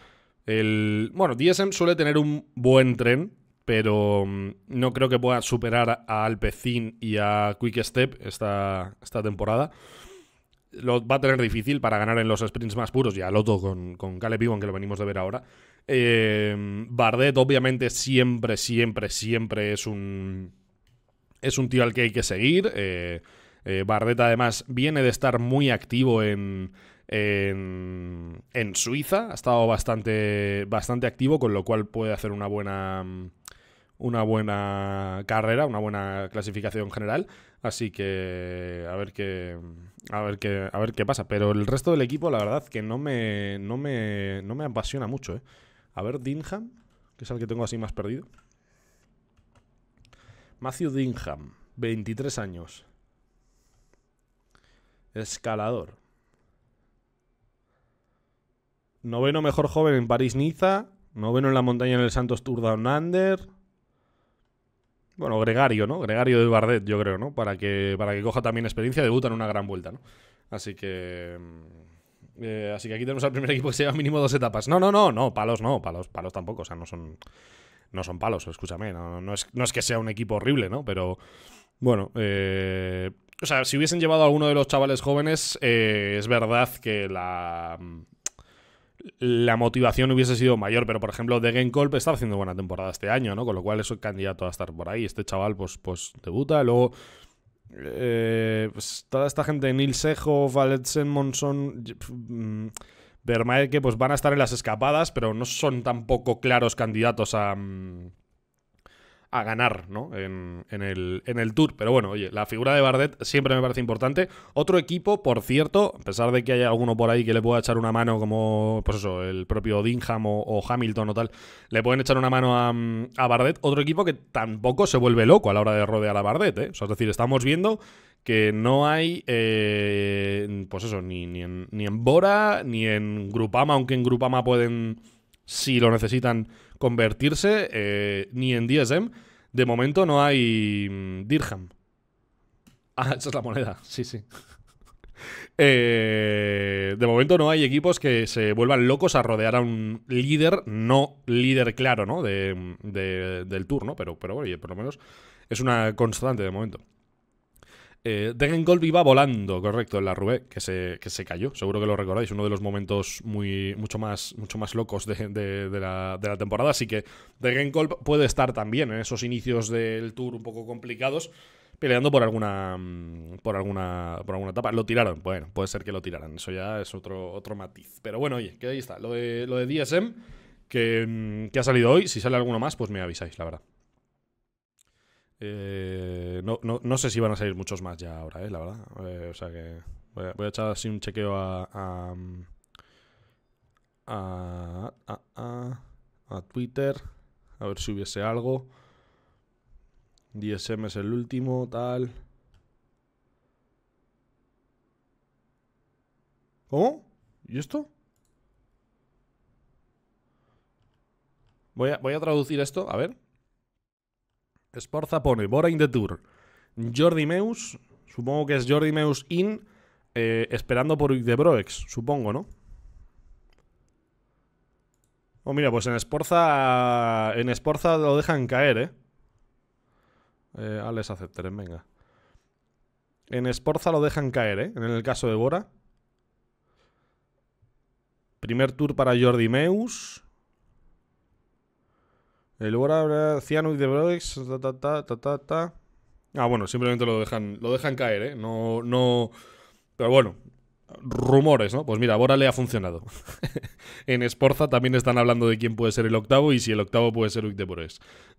el. Bueno, DSM suele tener un buen tren pero mm, no creo que pueda superar a Alpecin y a Quick Step esta, esta temporada. Lo va a tener difícil para ganar en los sprints más puros, y ya Loto con, con Caleb Ewan, que lo venimos de ver ahora. Em, Bardet, obviamente, siempre, siempre, siempre es un. Es un tío al que hay que seguir. Eh, eh, Bardet, además, viene de estar muy activo en, en. En, Suiza ha estado bastante, bastante activo, con lo cual puede hacer una buena, mm, una buena carrera, una buena clasificación general. Así que a ver qué a ver qué a ver qué pasa. Pero el resto del equipo, la verdad, que no me no me no me apasiona mucho. ¿eh? A ver Dinham, que es el que tengo así más perdido. Matthew Dinham, 23 años. Escalador. Noveno mejor joven en París-Niza. Noveno en la montaña en el Santos Tour Down Under bueno, gregario, ¿no? Gregario de Bardet, yo creo, ¿no? Para que, para que coja también experiencia, debuta en una gran vuelta, ¿no? Así que... Mm, eh, así que aquí tenemos al primer equipo que se lleva mínimo dos etapas. No, no, no, no, palos no, palos, palos tampoco, o sea, no son, no son palos, escúchame, no, es, no es que sea un equipo horrible, ¿no? Pero, bueno, eh, o sea, si hubiesen llevado a alguno de los chavales jóvenes, eh, es verdad que la la motivación hubiese sido mayor, pero por ejemplo, The Game está haciendo buena temporada este año, ¿no? Con lo cual es un candidato a estar por ahí. Este chaval, pues, pues debuta. Luego, eh, pues, toda esta gente, Neil Sejo, Valet Monson, que mm, pues van a estar en las escapadas, pero no son tampoco claros candidatos a. Mm, a ganar ¿no? en, el, en el Tour. Pero bueno, oye, la figura de Bardet siempre me parece importante. Otro equipo, por cierto, a pesar de que haya alguno por ahí que le pueda echar una mano, como pues eso, el propio Dingham o, Hamilton o tal, le pueden echar una mano a, Bardet. Otro equipo que tampoco se vuelve loco a la hora de rodear a Bardet. ¿eh? O sea, es decir, estamos viendo que no hay, eh, pues eso, ni, ni, en, ni Bora, ni en Grupama, aunque en Grupama pueden, si lo necesitan, convertirse eh, ni en DSM. De momento no hay mm, dirham. Ah, esa es la moneda, sí, sí. [laughs] Eh, de momento no hay equipos que se vuelvan locos a rodear a un líder, no líder claro, ¿no? De, del turno, pero, pero bueno, por lo menos es una constante de momento. Eh, Degen iba volando, correcto, en la Rubé, que se, que se cayó. Seguro que lo recordáis, uno de los momentos muy, mucho, más, mucho más locos de, la, temporada. Así que Degen puede estar también en esos inicios del tour un poco complicados, peleando por alguna, por alguna, por alguna etapa. Lo tiraron, bueno, puede ser que lo tiraran. Eso ya es otro, otro matiz. Pero bueno, oye, que ahí está. Lo de, DSM, que, mm, que ha salido hoy. Si sale alguno más, pues me avisáis, la verdad. Eh, no, no, no, sé si van a salir muchos más ya ahora, ¿eh? la verdad. Eh, o sea que voy a, echar así un chequeo a a, a, a, Twitter, a ver si hubiese algo. DSM es el último, tal. ¿Cómo? ¿Y esto? Voy a, voy a traducir esto, a ver. Esporza pone Bora in the Tour. Jordi Meus, supongo que es Jordi Meus in, eh, esperando por de Broex, supongo, ¿no? Oh, mira, pues en Esporza En Esporza lo dejan caer, ¿eh? Ah, eh, les Acepteren, venga. En Esporza lo dejan caer, ¿eh? En el caso de Bora. Primer tour para Jordi Meus. El eh, Bora de Ta, ta, ta, Ah, bueno, simplemente lo dejan, lo dejan caer, ¿eh? No, no. Pero bueno, rumores, ¿no? Pues mira, Bora le ha funcionado. [laughs] en Sporza también están hablando de quién puede ser el octavo y si el octavo puede ser Luis de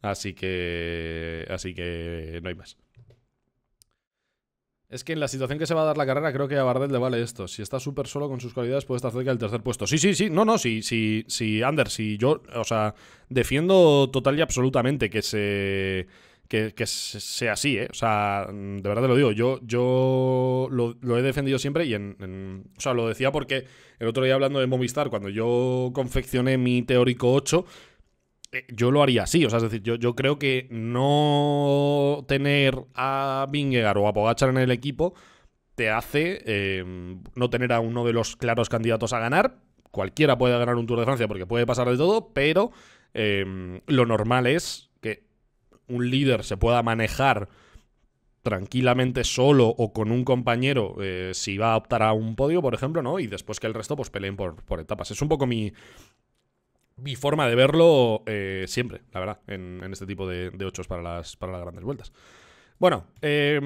Así que. Así que no hay más. Es que en la situación que se va a dar la carrera, creo que a Bardet le vale esto. Si está súper solo con sus cualidades, puede estar cerca del tercer puesto. Sí, sí, sí. No, no, sí, sí, sí, Ander, si yo, o sea, defiendo total y absolutamente que se. Que, sea así, ¿eh? O sea, de verdad te lo digo, yo, yo lo, he defendido siempre y en, en, O sea, lo decía porque el otro día hablando de Movistar, cuando yo confeccioné mi teórico 8, eh, yo lo haría así. O sea, es decir, yo, yo creo que no tener a Vingegaard o a Pogachar en el equipo te hace eh, no tener a uno de los claros candidatos a ganar. Cualquiera puede ganar un Tour de Francia porque puede pasar de todo, pero eh, lo normal es que un líder se pueda manejar tranquilamente solo o con un compañero si va a optar a un podio, por ejemplo, ¿no? Y después que el resto pues peleen por, por etapas. Es un poco mi, mi forma de verlo eh, siempre, la verdad, en, este tipo de, ochos para las, para las grandes vueltas. Bueno, 11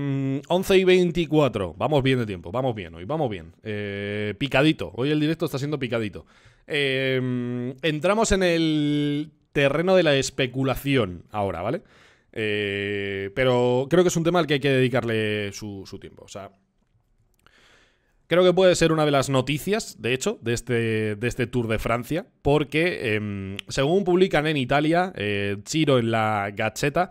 em, y 24. Vamos bien de tiempo, vamos bien hoy, vamos bien. Eh, picadito, hoy el directo está siendo picadito. Em, entramos en el terreno de la especulación ahora, ¿vale? Eh, pero creo que es un tema al que hay que dedicarle su, su tiempo. O sea, Creo que puede ser una de las noticias, de hecho, de este, de este Tour de Francia, porque em, según publican en Italia, eh, Chiro en la Gacheta,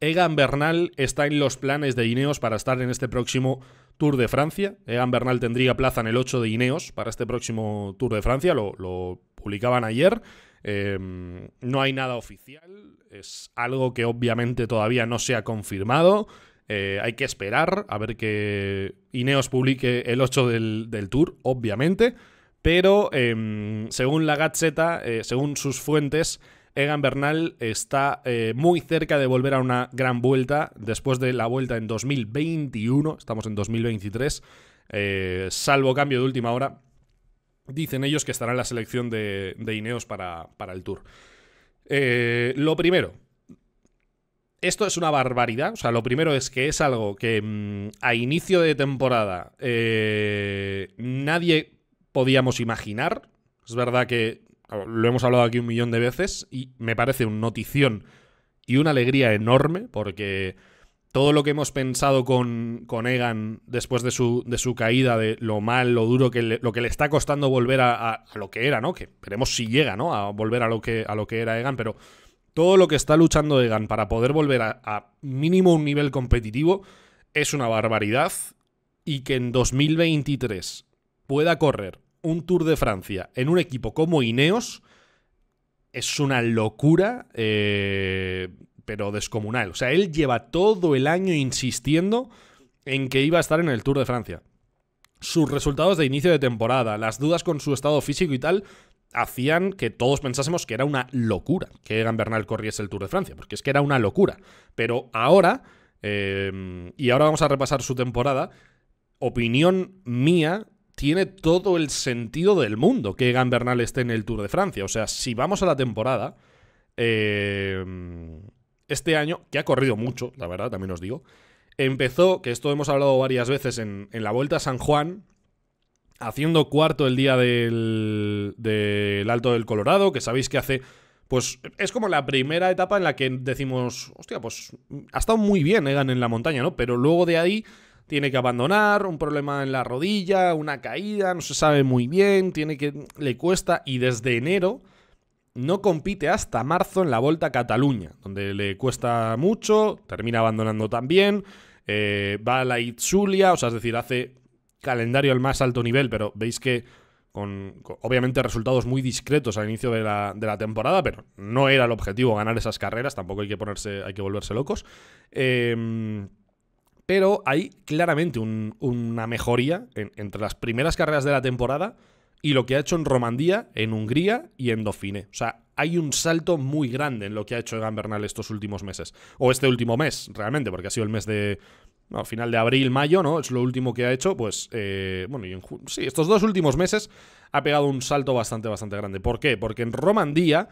Egan Bernal está en los planes de Ineos para estar en este próximo Tour de Francia. Egan Bernal tendría plaza en el 8 de Ineos para este próximo Tour de Francia, lo, publicaban ayer. Em, no hay nada oficial, es algo que obviamente todavía no se ha confirmado. Eh, hay que esperar a ver que Ineos publique el 8 del, tour, obviamente. Pero em, según la Gazzetta, eh, según sus fuentes, Egan Bernal está eh, muy cerca de volver a una gran vuelta después de la vuelta en 2021. Estamos en 2023. salvo cambio de última hora, dicen ellos que estará en la selección de, Ineos para, para el tour. lo primero, esto es una barbaridad. O sea, lo primero es que es algo que mm, a inicio de temporada eh, nadie podíamos imaginar. Es verdad que lo hemos hablado aquí un millón de veces y me parece un notición y una alegría enorme porque todo lo que hemos pensado con, con Egan después de su, de su caída, de lo mal, lo duro, que lo que le está costando volver a, lo que era, ¿no? Que veremos si llega, ¿no? A volver a lo que, a lo que era Egan, pero todo lo que está luchando Egan para poder volver a, mínimo un nivel competitivo es una barbaridad y que en 2023 pueda correr un Tour de Francia en un equipo como Ineos es una locura, eh, pero descomunal. O sea, él lleva todo el año insistiendo en que iba a estar en el Tour de Francia. Sus resultados de inicio de temporada, las dudas con su estado físico y tal, hacían que todos pensásemos que era una locura que Egan Bernal corriese el Tour de Francia, porque es que era una locura. Pero ahora, em, y ahora vamos a repasar su temporada, opinión mía, tiene todo el sentido del mundo que Egan Bernal esté en el Tour de Francia. O sea, si vamos a la temporada, em, este año, que ha corrido mucho, la verdad, también os digo, empezó, que esto hemos hablado varias veces en la Vuelta a San Juan, haciendo cuarto el día del, Alto del Colorado, que sabéis que hace pues es como la primera etapa en la que decimos, hostia, pues ha estado muy bien Egan en la montaña, ¿no? Pero luego de ahí tiene que abandonar, un problema en la rodilla, una caída, no se sabe muy bien, tiene que le cuesta y desde enero no compite hasta marzo en la Volta a Cataluña, donde le cuesta mucho, termina abandonando también, eh, va a la Itzulia, o sea, es decir, hace calendario al más alto nivel, pero veis que con, obviamente resultados muy discretos al inicio de la, temporada, pero no era el objetivo ganar esas carreras, tampoco hay que ponerse, hay que volverse locos. Em, pero hay claramente una mejoría entre las primeras carreras de la temporada y lo que ha hecho en Romandía, en Hungría y en dofine O sea, hay un salto muy grande en lo que ha hecho Egan Bernal estos últimos meses. O este último mes, realmente, porque ha sido el mes de, no, final de abril, mayo, ¿no? Es lo último que ha hecho, pues, eh, bueno, y en sí, estos dos últimos meses ha pegado un salto bastante, bastante grande. ¿Por qué? Porque en Romandía,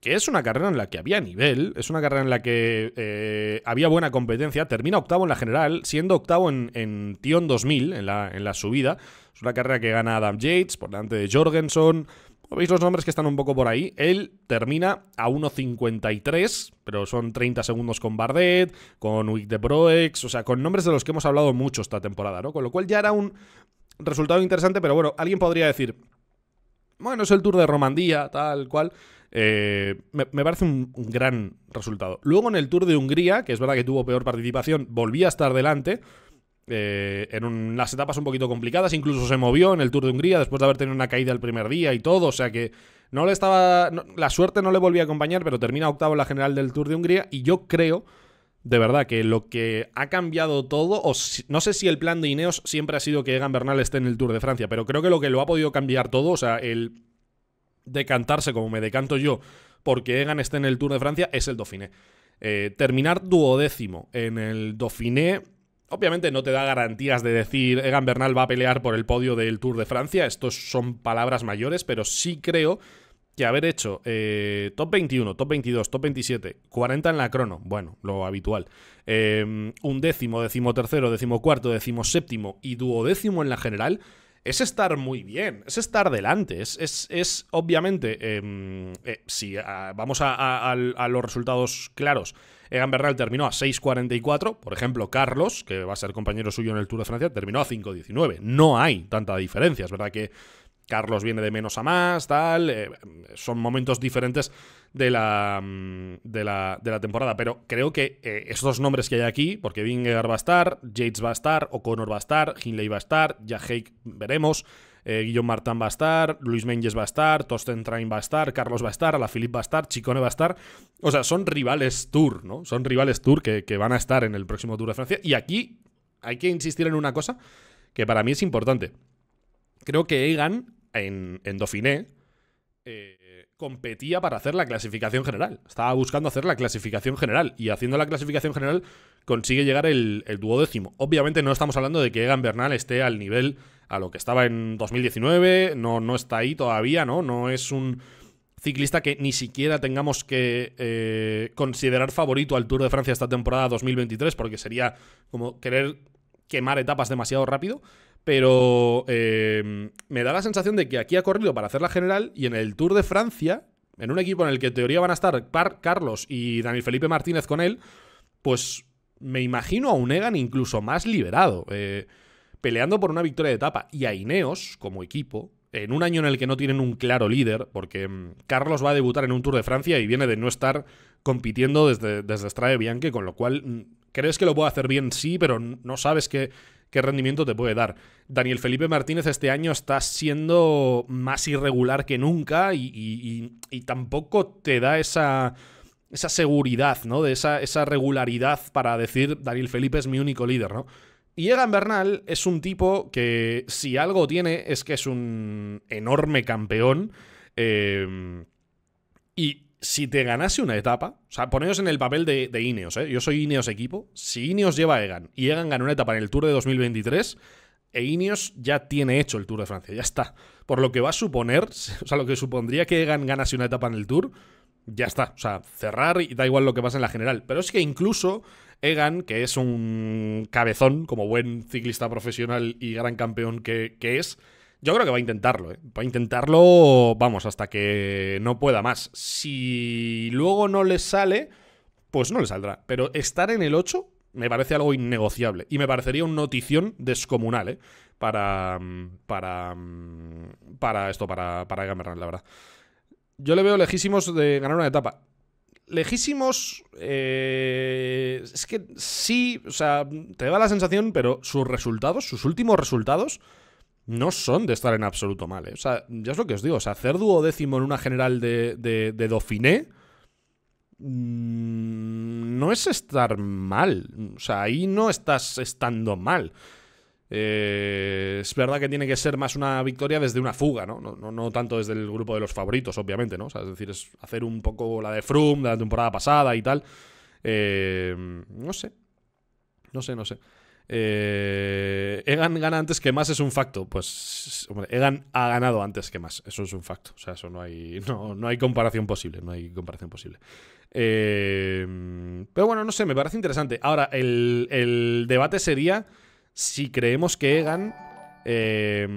que es una carrera en la que había nivel, es una carrera en la que eh, había buena competencia, termina octavo en la general, siendo octavo en, Tion 2000, en la, en la subida. Es una carrera que gana Adam Yates, por delante de Jorgensen, veis los nombres que están un poco por ahí. Él termina a 1.53, pero son 30 segundos con Bardet, con Wick de Proex, o sea, con nombres de los que hemos hablado mucho esta temporada, ¿no? Con lo cual ya era un resultado interesante, pero bueno, alguien podría decir, bueno, es el Tour de Romandía, tal cual. Eh, me, parece un, un, gran resultado. Luego en el Tour de Hungría, que es verdad que tuvo peor participación, volvía a estar delante, eh, en unas etapas un poquito complicadas, incluso se movió en el Tour de Hungría después de haber tenido una caída el primer día y todo, o sea que no le estaba, la suerte no le volvía a acompañar, pero termina octavo en la general del Tour de Hungría y yo creo, de verdad, que lo que ha cambiado todo, no sé si el plan de Ineos siempre ha sido que Egan Bernal esté en el Tour de Francia, pero creo que lo que lo ha podido cambiar todo, o sea, el decantarse como me decanto yo, porque Egan esté en el Tour de Francia, es el Dauphiné. Eh, terminar duodécimo en el Dauphiné Obviamente no te da garantías de decir Egan Bernal va a pelear por el podio del Tour de Francia, estos son palabras mayores, pero sí creo que haber hecho eh, top 21, top 22, top 27, 40 en la crono, bueno, lo habitual, eh, un décimo, décimo tercero, décimo cuarto, décimo séptimo y duodécimo en la general, es estar muy bien, es estar delante, es, es, obviamente, em, eh, si ah, vamos a, los resultados claros, Egan Bernal terminó a 6.44, por ejemplo, Carlos, que va a ser compañero suyo en el Tour de Francia, terminó a 5.19, no hay tanta diferencia, es verdad que Carlos viene de menos a más, tal. son momentos diferentes de la, de la, temporada. Pero creo que esos estos nombres que hay aquí, porque Vingegaard va a estar, Yates va a estar, O'Connor va a estar, Hinley va a estar, veremos, Guillaume Martán va a estar, Luis Menges va a estar, Tosten Train va a estar, Carlos va a estar, Alaphilippe va a estar, Chicone va a estar. O sea, son rivales Tour, ¿no? Son rivales Tour que, que van a estar en el próximo Tour de Francia. Y aquí hay que insistir en una cosa que para mí es importante creo que Egan en, en Dauphiné eh, competía para hacer la clasificación general. Estaba buscando hacer la clasificación general y haciendo la clasificación general consigue llegar el, el duodécimo. Obviamente no estamos hablando de que Egan Bernal esté al nivel a lo que estaba en 2019, no, no está ahí todavía, ¿no? No es un ciclista que ni siquiera tengamos que eh, considerar favorito al Tour de Francia esta temporada 2023, porque sería como querer quemar etapas demasiado rápido. Pero em, me da la sensación de que aquí ha corrido para hacer la general y en el Tour de Francia, en un equipo en el que en teoría van a estar Carlos y Daniel Felipe Martínez con él, pues me imagino a un Egan incluso más liberado, eh, peleando por una victoria de etapa. Y a Ineos, como equipo, en un año en el que no tienen un claro líder, porque em, Carlos va a debutar en un Tour de Francia y viene de no estar compitiendo desde, desde Strade con lo cual mm, crees que lo puede hacer bien, sí, pero no sabes que qué rendimiento te puede dar. Daniel Felipe Martínez este año está siendo más irregular que nunca y, tampoco te da esa seguridad, ¿no? De esa, regularidad para decir Daniel Felipe es mi único líder, ¿no? Y Egan Bernal es un tipo que si algo tiene es que es un enorme campeón. Eh, y si te ganase una etapa, o sea, poneos en el papel de, Ineos, ¿eh? yo soy Ineos equipo, si Ineos lleva a Egan y Egan gana una etapa en el Tour de 2023, e Ineos ya tiene hecho el Tour de Francia, ya está. Por lo que va a suponer, [laughs] o sea, lo que supondría que Egan ganase una etapa en el Tour, ya está. O sea, cerrar y da igual lo que pasa en la general. Pero es que incluso Egan, que es un cabezón, como buen ciclista profesional y gran campeón que es, yo creo que va a intentarlo, ¿eh? Va a intentarlo, vamos, hasta que no pueda más. Si luego no le sale, pues no le saldrá. Pero estar en el 8 me parece algo innegociable. Y me parecería una notición descomunal, ¿eh? Para. Mm, para. Mm, para esto, para, para la verdad. Yo le veo lejísimos de ganar una etapa. Lejísimos. Eh, es que sí, o sea, te da la sensación, pero sus resultados, sus últimos resultados no son de estar en absoluto mal. ¿eh? O sea, ya es lo que os digo. O sea, hacer duodécimo en una general de, de, de Dauphiné mm, no es estar mal. O sea, ahí no estás estando mal. Eh, es verdad que tiene que ser más una victoria desde una fuga, ¿no? No, no tanto desde el grupo de los favoritos, obviamente, ¿no? O sea, es decir, es hacer un poco la de Froome de la temporada pasada y tal. Eh, no sé. No sé, no sé. Eh, Egan gana antes que más es un facto. Pues, Egan ha ganado antes que más. Eso es un facto. O sea, eso no hay, [laughs] no, hay comparación posible. No hay comparación posible. Eh, pero bueno, no sé, me parece interesante. Ahora, el, debate sería si creemos que Egan eh,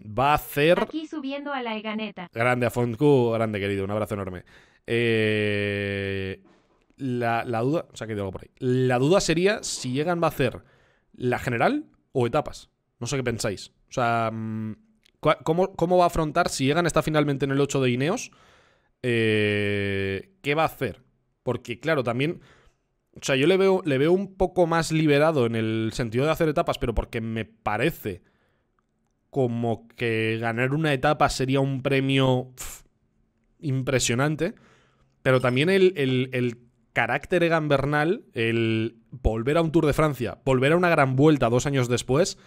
va a hacer. Aquí subiendo a la Eganeta. Grande, Afonku, grande, querido. Un abrazo enorme. La, duda. O sea, que por ahí. La duda sería si Egan va a hacer la general o etapas. No sé qué pensáis. O sea, mm, ¿cómo, va a afrontar si Egan está finalmente en el 8 de Ineos? Eh, ¿Qué va a hacer? Porque, claro, también. O sea, yo le veo, le veo un poco más liberado en el sentido de hacer etapas, pero porque me parece como que ganar una etapa sería un premio impresionante. Pero también el carácter Bernal el volver a un Tour de Francia, volver a una gran vuelta dos años después,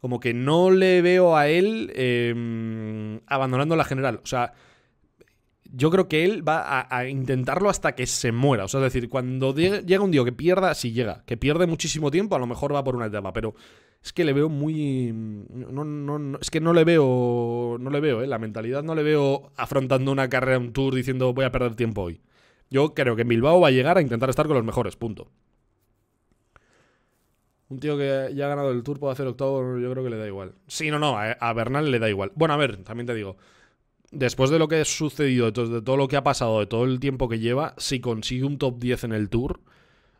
como que no le veo a él em, abandonando la general. O sea, yo creo que él va a, intentarlo hasta que se muera. O sea, es decir, cuando llega un día que pierda, si llega, que pierde muchísimo tiempo, a lo mejor va por una etapa, pero es que le veo muy no, es que no le veo no le veo, eh, la mentalidad no le veo afrontando una carrera un tour diciendo voy a perder tiempo hoy. Yo creo que Bilbao va a llegar a intentar estar con los mejores, punto. Un tío que ya ha ganado el Tour puede hacer octavo, yo creo que le da igual. Sí, no, no, a Bernal le da igual. Bueno, a ver, también te digo, después de lo que ha sucedido, de todo lo que ha pasado, de todo el tiempo que lleva, si consigue un top 10 en el Tour,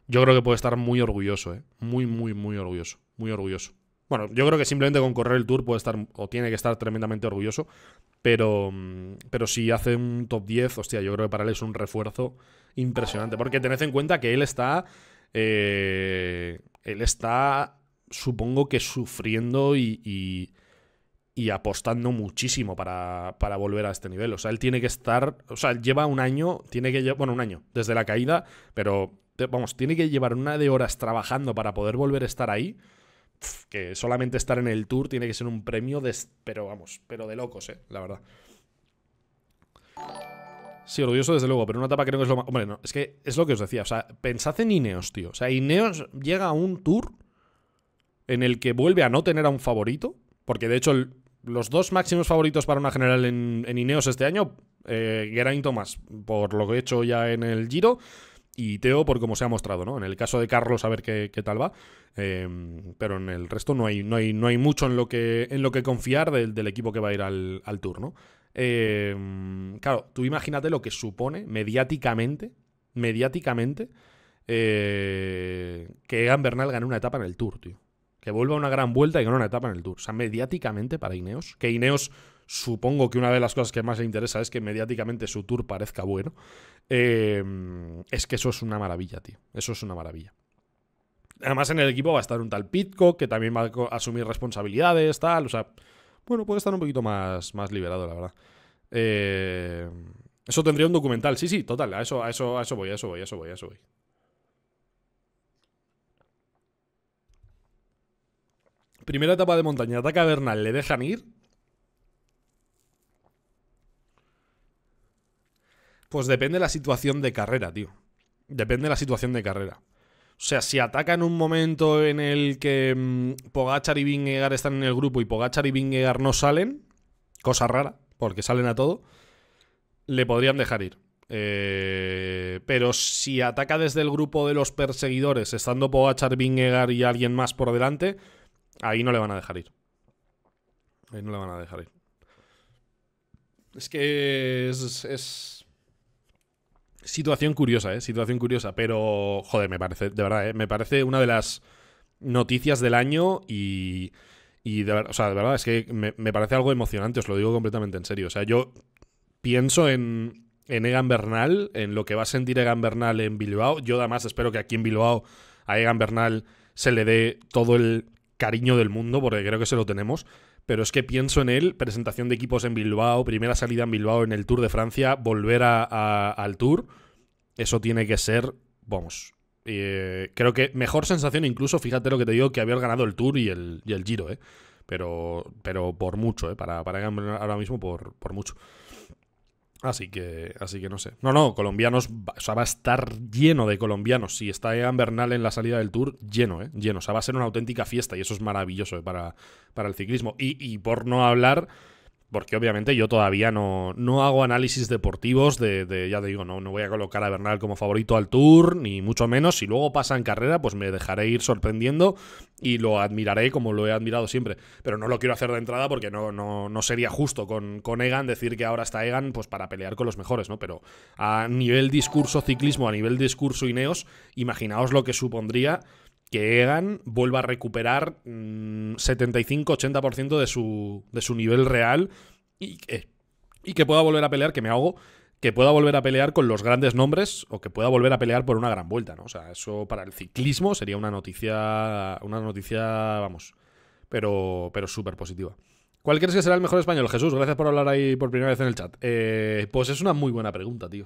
yo creo que puede estar muy orgulloso, ¿eh? Muy, muy, muy orgulloso. Muy orgulloso. Bueno, yo creo que simplemente con correr el tour puede estar o tiene que estar tremendamente orgulloso, pero, mm, pero si hace un top 10, hostia, yo creo que para él es un refuerzo impresionante, porque tened en cuenta que él está, eh, él está, supongo que sufriendo y, apostando muchísimo para, para, volver a este nivel. O sea, él tiene que estar, o sea, lleva un año, tiene que, bueno, un año desde la caída, pero vamos, tiene que llevar una de horas trabajando para poder volver a estar ahí que solamente estar en el tour tiene que ser un premio de... Pero vamos, pero de locos, eh, la verdad. Sí, orgulloso desde luego, pero una etapa creo que es lo más... Hombre, no, es que es lo que os decía, o sea, pensad en Ineos, tío. O sea, Ineos llega a un tour en el que vuelve a no tener a un favorito, porque de hecho los dos máximos favoritos para una general en, Ineos este año, eh, Geraint Thomas, por lo que he hecho ya en el Giro, y Teo por como se ha mostrado, ¿no? En el caso de Carlos, a ver qué, tal va. Em, pero en el resto no hay, no hay, no hay mucho en lo que, en lo que confiar del, equipo que va a ir al, al ¿no? Em, claro, tú imagínate lo que supone mediáticamente, mediáticamente, eh, que Egan Bernal gane una etapa en el Tour, tío. Que vuelva una gran vuelta y gane una etapa en el Tour. O sea, mediáticamente para Ineos. Que Ineos Supongo que una de las cosas que más le interesa es que mediáticamente su tour parezca bueno. Eh, es que eso es una maravilla, tío. Eso es una maravilla. Además, en el equipo va a estar un tal Pitco que también va a asumir responsabilidades, tal. O sea, bueno, puede estar un poquito más, más liberado, la verdad. Eh, eso tendría un documental. Sí, sí, total. A eso, a eso, eso voy, a eso voy, a eso voy, a eso voy. Primera etapa de montaña, ataca a le dejan ir. Pues depende de la situación de carrera, tío. Depende de la situación de carrera. O sea, si ataca en un momento en el que mm, Pogachar y Vingegaard están en el grupo y Pogachar y Vingegaard no salen, cosa rara, porque salen a todo, le podrían dejar ir. Eh, pero si ataca desde el grupo de los perseguidores, estando Pogachar, Vingegaard y alguien más por delante, ahí no le van a dejar ir. Ahí no le van a dejar ir. Es que es Situación curiosa, ¿eh? Situación curiosa, pero joder, me parece, de verdad, ¿eh? me parece una de las noticias del año y, y de, verdad es que me, parece algo emocionante, os lo digo completamente en serio. O sea, yo pienso en, en Egan Bernal, en lo que va a sentir Egan Bernal en Bilbao. Yo además espero que aquí en Bilbao a Egan Bernal se le dé todo el cariño del mundo, porque creo que se lo tenemos pero es que pienso en él, presentación de equipos en Bilbao, primera salida en Bilbao en el Tour de Francia, volver a, al Tour, eso tiene que ser, vamos, eh, creo que mejor sensación incluso, fíjate lo que te digo, que habías ganado el Tour y el, y el Giro, ¿eh? Pero, pero por mucho, ¿eh? para, para ahora mismo por, por mucho. Así que, así que no sé. No, no, colombianos, o sea, va a estar lleno de colombianos. Si está Egan Bernal en la salida del Tour, lleno, ¿eh? Lleno. O sea, va a ser una auténtica fiesta y eso es maravilloso ¿eh? para, para el ciclismo. Y, y por no hablar porque obviamente yo todavía no, no hago análisis deportivos de, ya te digo, no, no, voy a colocar a Bernal como favorito al Tour, ni mucho menos. Si luego pasa en carrera, pues me dejaré ir sorprendiendo y lo admiraré como lo he admirado siempre. Pero no lo quiero hacer de entrada porque no, no, sería justo con, con, Egan decir que ahora está Egan pues para pelear con los mejores, ¿no? Pero a nivel discurso ciclismo, a nivel discurso Ineos, imaginaos lo que supondría que Egan vuelva a recuperar 75-80% mm, de su, de su nivel real y que, y que pueda volver a pelear, que me hago, que pueda volver a pelear con los grandes nombres o que pueda volver a pelear por una gran vuelta, ¿no? O sea, eso para el ciclismo sería una noticia, una noticia, vamos, pero, pero súper positiva. ¿Cuál crees que será el mejor español? Jesús, gracias por hablar ahí por primera vez en el chat. Eh, pues es una muy buena pregunta, tío.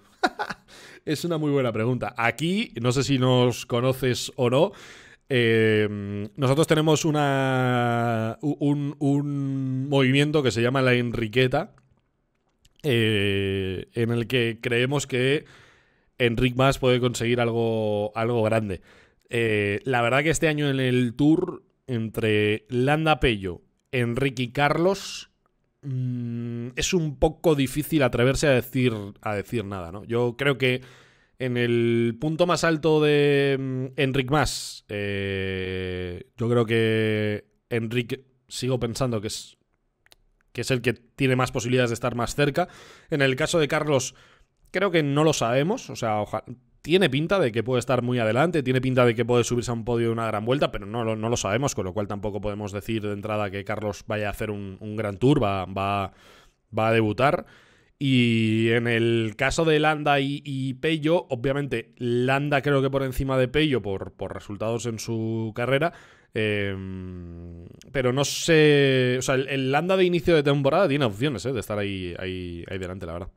[laughs] es una muy buena pregunta. Aquí, no sé si nos conoces o no, Em, nosotros tenemos una, un, movimiento que se llama la Enriqueta, eh, en el que creemos que Enric Más puede conseguir algo, algo grande. Eh, la verdad que este año en el Tour, entre Landa Pello, Enrique y Carlos, mm, es un poco difícil atreverse a decir, a decir nada. ¿no? Yo creo que en el punto más alto de mm, Enric Más, eh, yo creo que Enric sigo pensando que es, que es el que tiene más posibilidades de estar más cerca. En el caso de Carlos, creo que no lo sabemos. O sea, tiene pinta de que puede estar muy adelante, tiene pinta de que puede subirse a un podio de una gran vuelta, pero no, lo sabemos, con lo cual tampoco podemos decir de entrada que Carlos vaya a hacer un, gran tour, va, va a debutar. Y en el caso de Landa y, Peyo, Pello, obviamente Landa creo que por encima de Pello por, resultados en su carrera. Em, pero no sé. O sea, el, Landa de inicio de temporada tiene opciones eh, de estar ahí, ahí, delante, la verdad.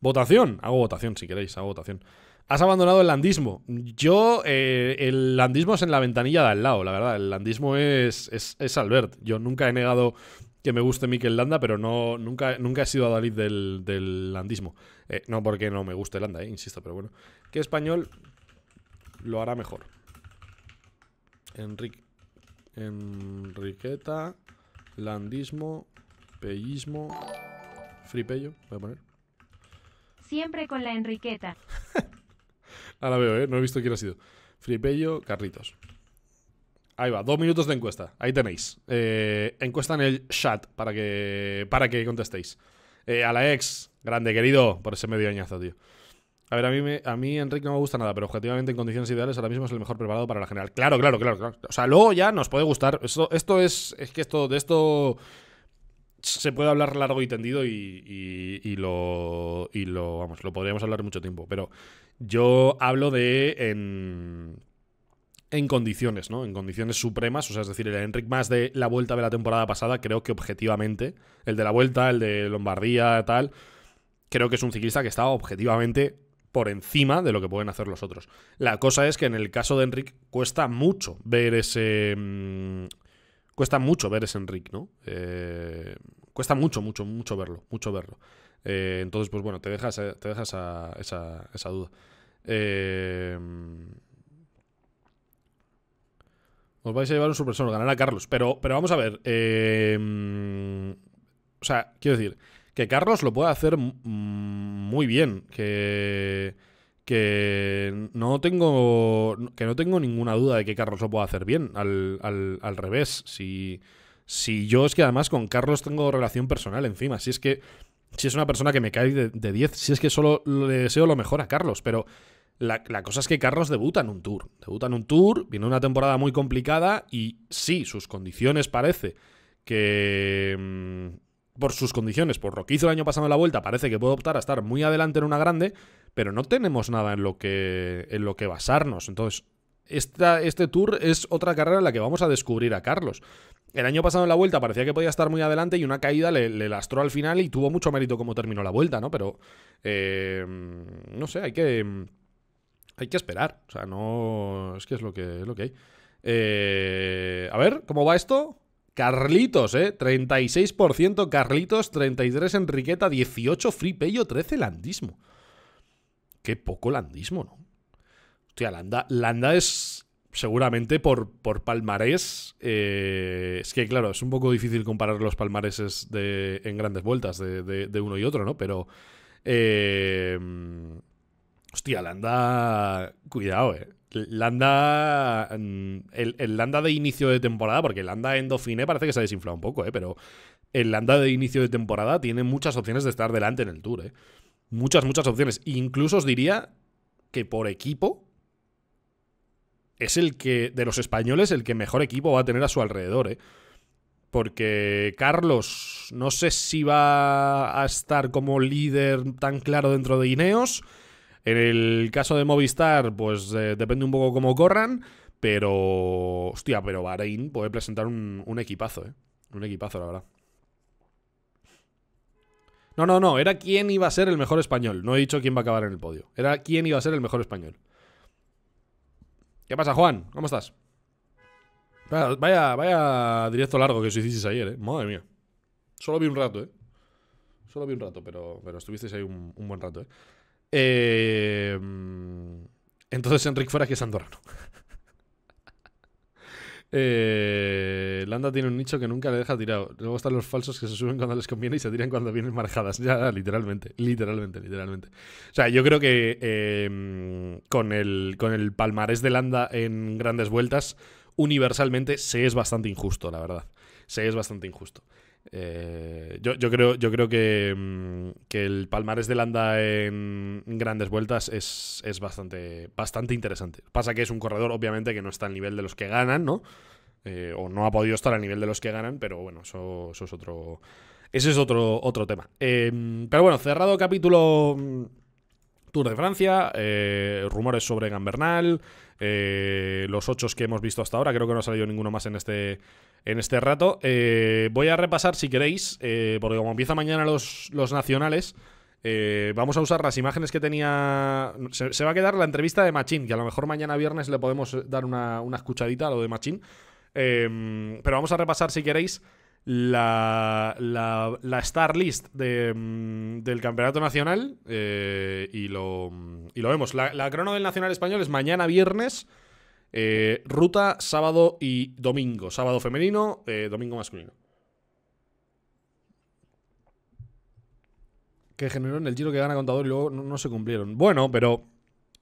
Votación. Hago votación si queréis, hago votación. Has abandonado el landismo. Yo, eh, el landismo es en la ventanilla de al lado, la verdad. El landismo es, es, Albert. Yo nunca he negado que me guste Mikel Landa, pero no, nunca, nunca he sido adalid del, del landismo. Eh, no porque no me guste Landa, eh, insisto, pero bueno. ¿Qué español lo hará mejor. Enrique, Enriqueta, landismo, pellismo, fripello, voy a poner. Siempre con la Enriqueta. [laughs] Ahora veo, ¿eh? No he visto quién ha sido. Fripello, Carritos. Ahí va, dos minutos de encuesta. Ahí tenéis. Eh, encuesta en el chat para que, para que contestéis. Eh, a la ex, grande querido, por ese medio añazo, tío. A ver, a mí, me, a mí Enrique no me gusta nada, pero objetivamente en condiciones ideales ahora mismo es el mejor preparado para la general. Claro, claro, claro, O sea, luego ya nos puede gustar. Esto, esto es. Es que esto. De esto se puede hablar largo y tendido y, lo. Y lo. Vamos, lo podríamos hablar mucho tiempo. Pero yo hablo de en condiciones, ¿no? En condiciones supremas, o sea, es decir, el Enric más de la vuelta de la temporada pasada, creo que objetivamente, el de la vuelta, el de Lombardía, tal, creo que es un ciclista que está objetivamente por encima de lo que pueden hacer los otros. La cosa es que en el caso de Enric cuesta mucho ver ese... Mm, cuesta mucho ver ese Enric, ¿no? Eh, cuesta mucho, mucho, mucho verlo, mucho verlo. Eh, entonces, pues bueno, te dejas, eh, te dejas esa, esa duda. Eh, os vais a llevar un ganar a Carlos. Pero, pero vamos a ver. Eh, mm, o sea, quiero decir, que Carlos lo puede hacer mm, muy bien. Que. Que no tengo. Que no tengo ninguna duda de que Carlos lo pueda hacer bien. Al, revés. Si. Si yo es que además con Carlos tengo relación personal encima. Si es que. Si es una persona que me cae de 10. Si es que solo le deseo lo mejor a Carlos. Pero la, cosa es que Carlos debuta en un tour. Debuta en un tour, viene una temporada muy complicada y sí, sus condiciones parece que... Mm, por sus condiciones, por lo que hizo el año pasado en la vuelta, parece que puede optar a estar muy adelante en una grande, pero no tenemos nada en lo que, en lo que basarnos. Entonces, esta, este tour es otra carrera en la que vamos a descubrir a Carlos. El año pasado en la vuelta parecía que podía estar muy adelante y una caída le, lastró al final y tuvo mucho mérito como terminó la vuelta, ¿no? Pero, eh, no sé, hay que mm, hay que esperar. O sea, no. Es que es lo que, lo que hay. Eh, a ver, ¿cómo va esto? Carlitos, ¿eh? 36% Carlitos, 33% Enriqueta, 18% Fripello, 13% Landismo. Qué poco Landismo, ¿no? Hostia, Landa, es seguramente por, palmarés. Eh, es que, claro, es un poco difícil comparar los palmareses en grandes vueltas de, uno y otro, ¿no? Pero. Eh, Hostia, Landa. Cuidado, eh. Landa. Mm, el, Landa de inicio de temporada, porque el Landa en parece que se ha desinflado un poco, eh. Pero el Landa de inicio de temporada tiene muchas opciones de estar delante en el Tour, eh. Muchas, muchas opciones. Incluso os diría que por equipo es el que, de los españoles, el que mejor equipo va a tener a su alrededor, ¿eh? Porque Carlos, no sé si va a estar como líder tan claro dentro de Ineos. En el caso de Movistar, pues eh, depende un poco cómo corran, pero. Hostia, pero Bahrein puede presentar un, equipazo, ¿eh? Un equipazo, la verdad. No, no, no, era quién iba a ser el mejor español. No he dicho quién va a acabar en el podio. Era quién iba a ser el mejor español. ¿Qué pasa, Juan? ¿Cómo estás? Vaya, vaya directo largo que os hicisteis ayer, ¿eh? Madre mía. Solo vi un rato, ¿eh? Solo vi un rato, pero, pero estuvisteis ahí un buen rato, ¿eh? Eh, entonces Enric Fuera que es andorrano. [laughs] Eh, Landa tiene un nicho que nunca le deja tirado. Luego están los falsos que se suben cuando les conviene y se tiran cuando vienen marejadas. Ya, literalmente, literalmente, literalmente. O sea, yo creo que em, con, el, con el palmarés de Landa en grandes vueltas, universalmente se es bastante injusto, la verdad. Se es bastante injusto. Eh, yo, creo, yo creo que, mm, que, el Palmares de Landa en grandes vueltas es, bastante, bastante interesante. Pasa que es un corredor, obviamente, que no está al nivel de los que ganan, ¿no? Eh, o no ha podido estar al nivel de los que ganan, pero bueno, eso, es otro. Ese es otro, otro tema. Eh, pero bueno, cerrado capítulo. Mm, Tour de Francia, rumores sobre Gambernal, los ocho que hemos visto hasta ahora, creo que no ha salido ninguno más en este, en este rato. Eh, voy a repasar, si queréis, eh, porque como empieza mañana los, nacionales, eh, vamos a usar las imágenes que tenía. Se, va a quedar la entrevista de Machín, que a lo mejor mañana viernes le podemos dar una, escuchadita a lo de Machín. Em, pero vamos a repasar, si queréis, la, la, star list mm, del campeonato nacional y lo, y, lo, vemos. La, la crono del Nacional Español es mañana viernes. Eh, ruta sábado y domingo. Sábado femenino, eh, domingo masculino. Que generó en el giro que gana Contador y luego no, se cumplieron. Bueno, pero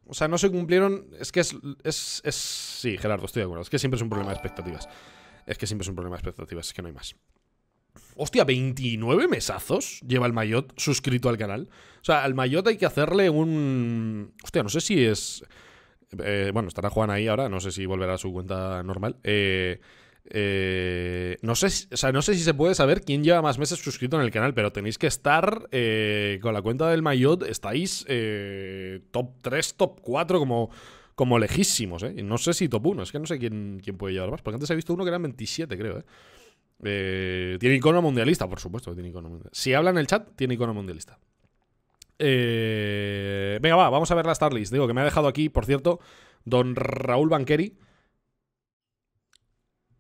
o sea, no se cumplieron. Es que es, es, es, Sí, Gerardo, estoy de acuerdo. Es que siempre es un problema de expectativas. Es que siempre es un problema de expectativas. Es que no hay más. Hostia, 29 mesazos lleva el Mayot suscrito al canal. O sea, al Mayot hay que hacerle un. Hostia, no sé si es. Eh, bueno, estará Juan ahí ahora, no sé si volverá a su cuenta normal. Eh, eh, no, sé, no sé si se puede saber quién lleva más meses suscrito en el canal, pero tenéis que estar con la cuenta del Mayot, estáis top 3, top 4, como, como lejísimos, No sé si top 1, es que no sé quién, quién puede llevar más, porque antes he visto uno que eran 27, creo, tiene icono mundialista, por supuesto tiene icono Si habla en el chat, tiene icono mundialista. Eh, venga, va, vamos a ver la Starlist. Digo que me ha dejado aquí, por cierto, don Raúl Banqueri.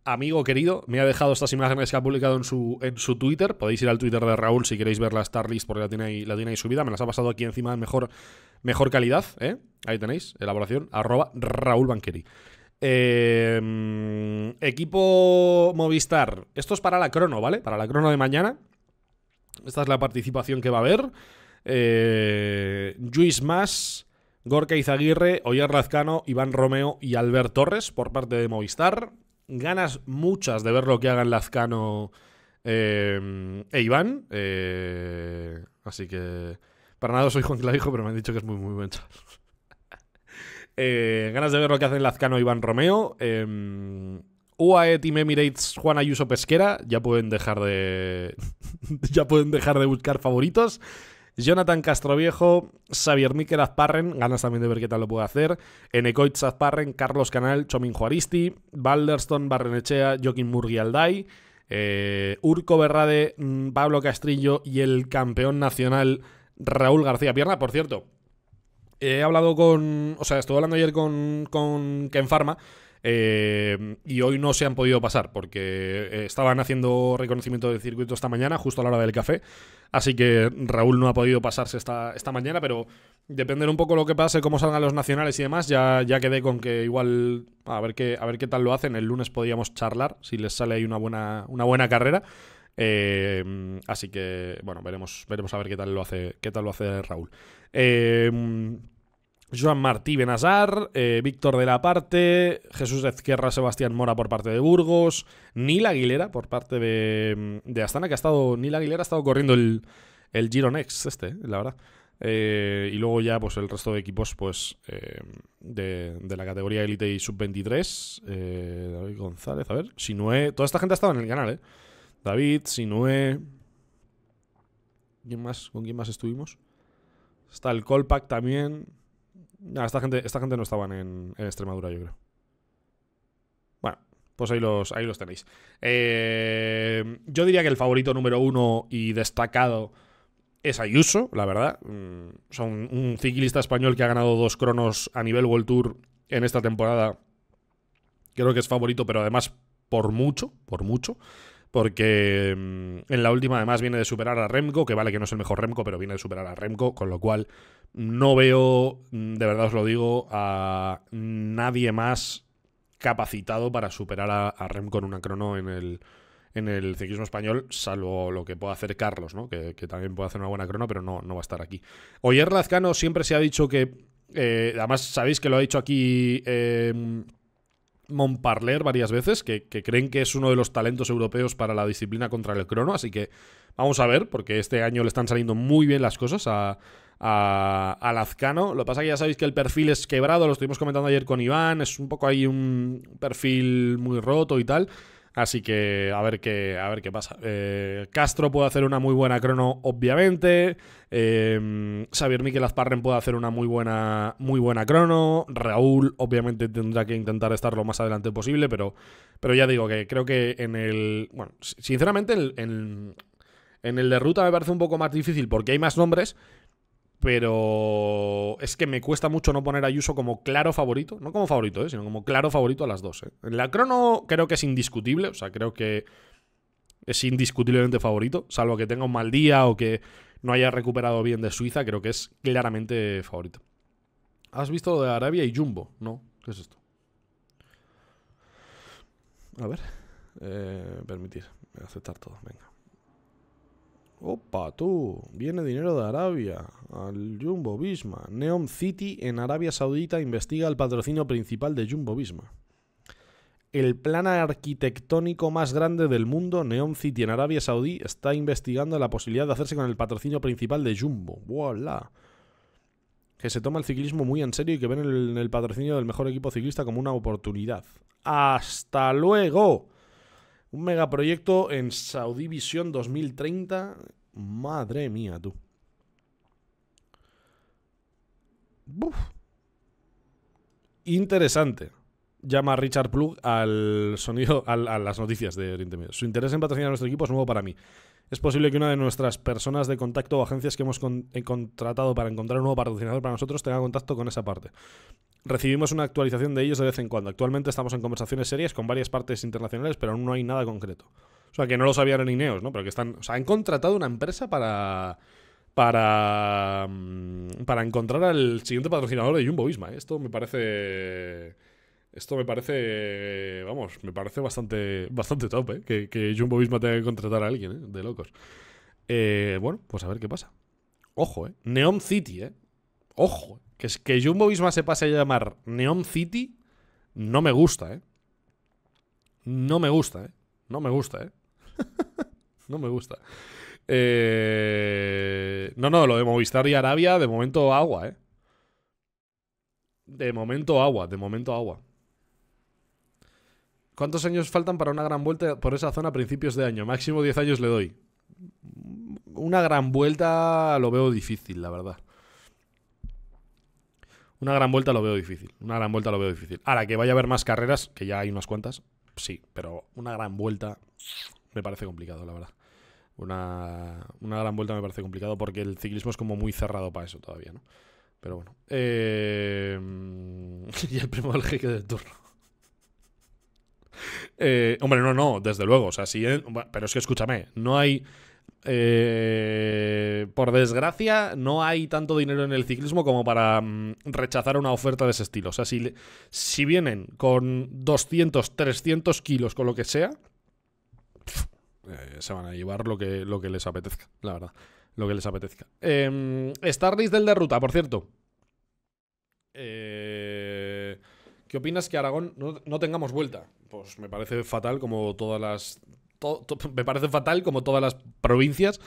Amigo querido, me ha dejado estas imágenes que ha publicado en su, en su Twitter. Podéis ir al Twitter de Raúl si queréis ver la Starlist porque la tiene ahí, la tiene ahí subida. Me las ha pasado aquí encima en mejor, mejor calidad. ¿eh? Ahí tenéis, elaboración, arroba Raúl Banqueri. Eh, equipo Movistar. Esto es para la crono, ¿vale? Para la crono de mañana. Esta es la participación que va a haber eh, Luis Mas, Gorka Izaguirre, Oyer Lazcano, Iván Romeo y Albert Torres por parte de Movistar. Ganas muchas de ver lo que hagan Lazcano eh, e Iván. Eh, así que para nada soy Juan Clavijo, pero me han dicho que es muy, muy buen chaval. [laughs] Eh, ganas de ver lo que hacen Lazcano e Iván Romeo. Em, UAE Team Emirates Juan Ayuso Pesquera. Ya pueden dejar de. [laughs] ya pueden dejar de buscar favoritos. Jonathan Castroviejo, Xavier Miquel Azparren, ganas también de ver qué tal lo puede hacer, Enecoitz Azparren, Carlos Canal, Chomin Juaristi, Balderston, Barrenechea, Joaquín Murgialday, eh, Urco Berrade, mm, Pablo Castrillo y el campeón nacional Raúl García Pierna. Por cierto, he hablado con. O sea, estuve hablando ayer con, con Ken Farma, eh, y hoy no se han podido pasar porque eh, estaban haciendo reconocimiento del circuito esta mañana, justo a la hora del café. Así que Raúl no ha podido pasarse esta, esta mañana, pero depender un poco lo que pase, cómo salgan los nacionales y demás, ya, ya quedé con que igual a ver, qué, a ver qué tal lo hacen. El lunes podíamos charlar si les sale ahí una buena, una buena carrera. Eh, así que, bueno, veremos, veremos a ver qué tal lo hace, qué tal lo hace Raúl. Eh, Joan Martí Benazar, eh, Víctor de la Parte, Jesús de Izquierda, Sebastián Mora por parte de Burgos, Nil Aguilera por parte de, de Astana, que ha estado. Aguilera ha estado corriendo el, Giro Next, este, la verdad. Eh, y luego ya, pues el resto de equipos, pues. Eh, de, la categoría Elite y Sub-23. David González, a ver. Sinue. Toda esta gente ha estado en el canal, ¿eh? David, Sinue. ¿Quién más? ¿Con quién más estuvimos? Está el Colpac también esta gente, esta gente no estaban en, Extremadura, yo creo. Bueno, pues ahí los, ahí los tenéis. Eh, yo diría que el favorito número uno y destacado es Ayuso, la verdad. Mm, son un ciclista español que ha ganado dos cronos a nivel World Tour en esta temporada. Creo que es favorito, pero además por mucho, por mucho porque mm, en la última además viene de superar a Remco, que vale que no es el mejor Remco, pero viene de superar a Remco, con lo cual no veo, mm, de verdad os lo digo, a nadie más capacitado para superar a, Remco en una crono en el, en el ciclismo español, salvo lo que pueda hacer Carlos, ¿no? que, también puede hacer una buena crono, pero no, no va a estar aquí. Oyer Lazcano siempre se ha dicho que, eh, además sabéis que lo ha dicho aquí... Eh, Montparler varias veces, que, creen que es uno de los talentos europeos para la disciplina contra el crono, así que vamos a ver, porque este año le están saliendo muy bien las cosas a, Lazcano. Lo que pasa que ya sabéis que el perfil es quebrado, lo estuvimos comentando ayer con Iván, es un poco ahí un perfil muy roto y tal. Así que a ver qué, a ver qué pasa. Eh, Castro puede hacer una muy buena crono, obviamente. Em, Xavier Miquel Azparren puede hacer una muy buena, muy buena crono. Raúl, obviamente, tendrá que intentar estar lo más adelante posible, pero, pero ya digo que creo que en el. Bueno, sinceramente, en, en el de ruta me parece un poco más difícil porque hay más nombres, pero es que me cuesta mucho no poner a Ayuso como claro favorito, no como favorito, eh, sino como claro favorito a las dos. Eh. En la crono creo que es indiscutible, o sea, creo que es indiscutiblemente favorito, salvo que tenga un mal día o que no haya recuperado bien de Suiza, creo que es claramente favorito. ¿Has visto lo de Arabia y Jumbo? No, ¿qué es esto? A ver, eh, permitir, aceptar todo, venga. Opa, tú, viene dinero de Arabia, al Jumbo Visma. Neon City en Arabia Saudita investiga el patrocinio principal de Jumbo Bisma. El plan arquitectónico más grande del mundo, Neon City en Arabia Saudí, está investigando la posibilidad de hacerse con el patrocinio principal de Jumbo. ¡Voilà! Que se toma el ciclismo muy en serio y que ven el patrocinio del mejor equipo ciclista como una oportunidad. ¡Hasta luego! Un megaproyecto en Saudi 2030. Madre mía, tú. Buf. Interesante. Llama Richard Plug al sonido, al, a las noticias de Oriente Medio. Su interés en patrocinar nuestro equipo es nuevo para mí es posible que una de nuestras personas de contacto o agencias que hemos eh, contratado para encontrar un nuevo patrocinador para nosotros tenga contacto con esa parte. Recibimos una actualización de ellos de vez en cuando. Actualmente estamos en conversaciones serias con varias partes internacionales, pero aún no hay nada concreto. O sea, que no lo sabían en Ineos, ¿no? Pero que están. O sea, han contratado una empresa para. Para. Mm, para encontrar al siguiente patrocinador de Jumbo Esto me parece. Esto me parece, vamos, me parece bastante, bastante top, ¿eh? que, que, Jumbo Visma tenga que contratar a alguien, ¿eh? de locos. Eh, bueno, pues a ver qué pasa. Ojo, ¿eh? Neon City, ¿eh? Ojo, ¿eh? que, es que Jumbo Visma se pase a llamar Neon City, no me gusta, ¿eh? No me gusta, ¿eh? No me gusta, ¿eh? [laughs] no me gusta. Eh, no, no, lo de Movistar y Arabia, de momento agua, ¿eh? De momento agua, de momento agua. ¿Cuántos años faltan para una gran vuelta por esa zona a principios de año? Máximo 10 años le doy. Una gran vuelta lo veo difícil, la verdad. Una gran vuelta lo veo difícil. Una gran vuelta lo veo difícil. Ahora, que vaya a haber más carreras, que ya hay unas cuantas, sí, pero una gran vuelta me parece complicado, la verdad. Una, gran vuelta me parece complicado porque el ciclismo es como muy cerrado para eso todavía, ¿no? Pero bueno. Eh, [laughs] y el primo del jeque del turno. Eh, hombre, no, no, desde luego. O sea, pero es que escúchame, no hay. Eh, por desgracia, no hay tanto dinero en el ciclismo como para mm, rechazar una oferta de ese estilo. O sea, si, si vienen con 200, 300 kilos, con lo que sea, eh, se van a llevar lo que, lo que les apetezca, la verdad. Lo que les apetezca. Eh, del de por cierto. Eh ¿Qué opinas que Aragón no, tengamos vuelta? Pues me parece fatal como todas las... [laughs] me parece fatal como todas las provincias,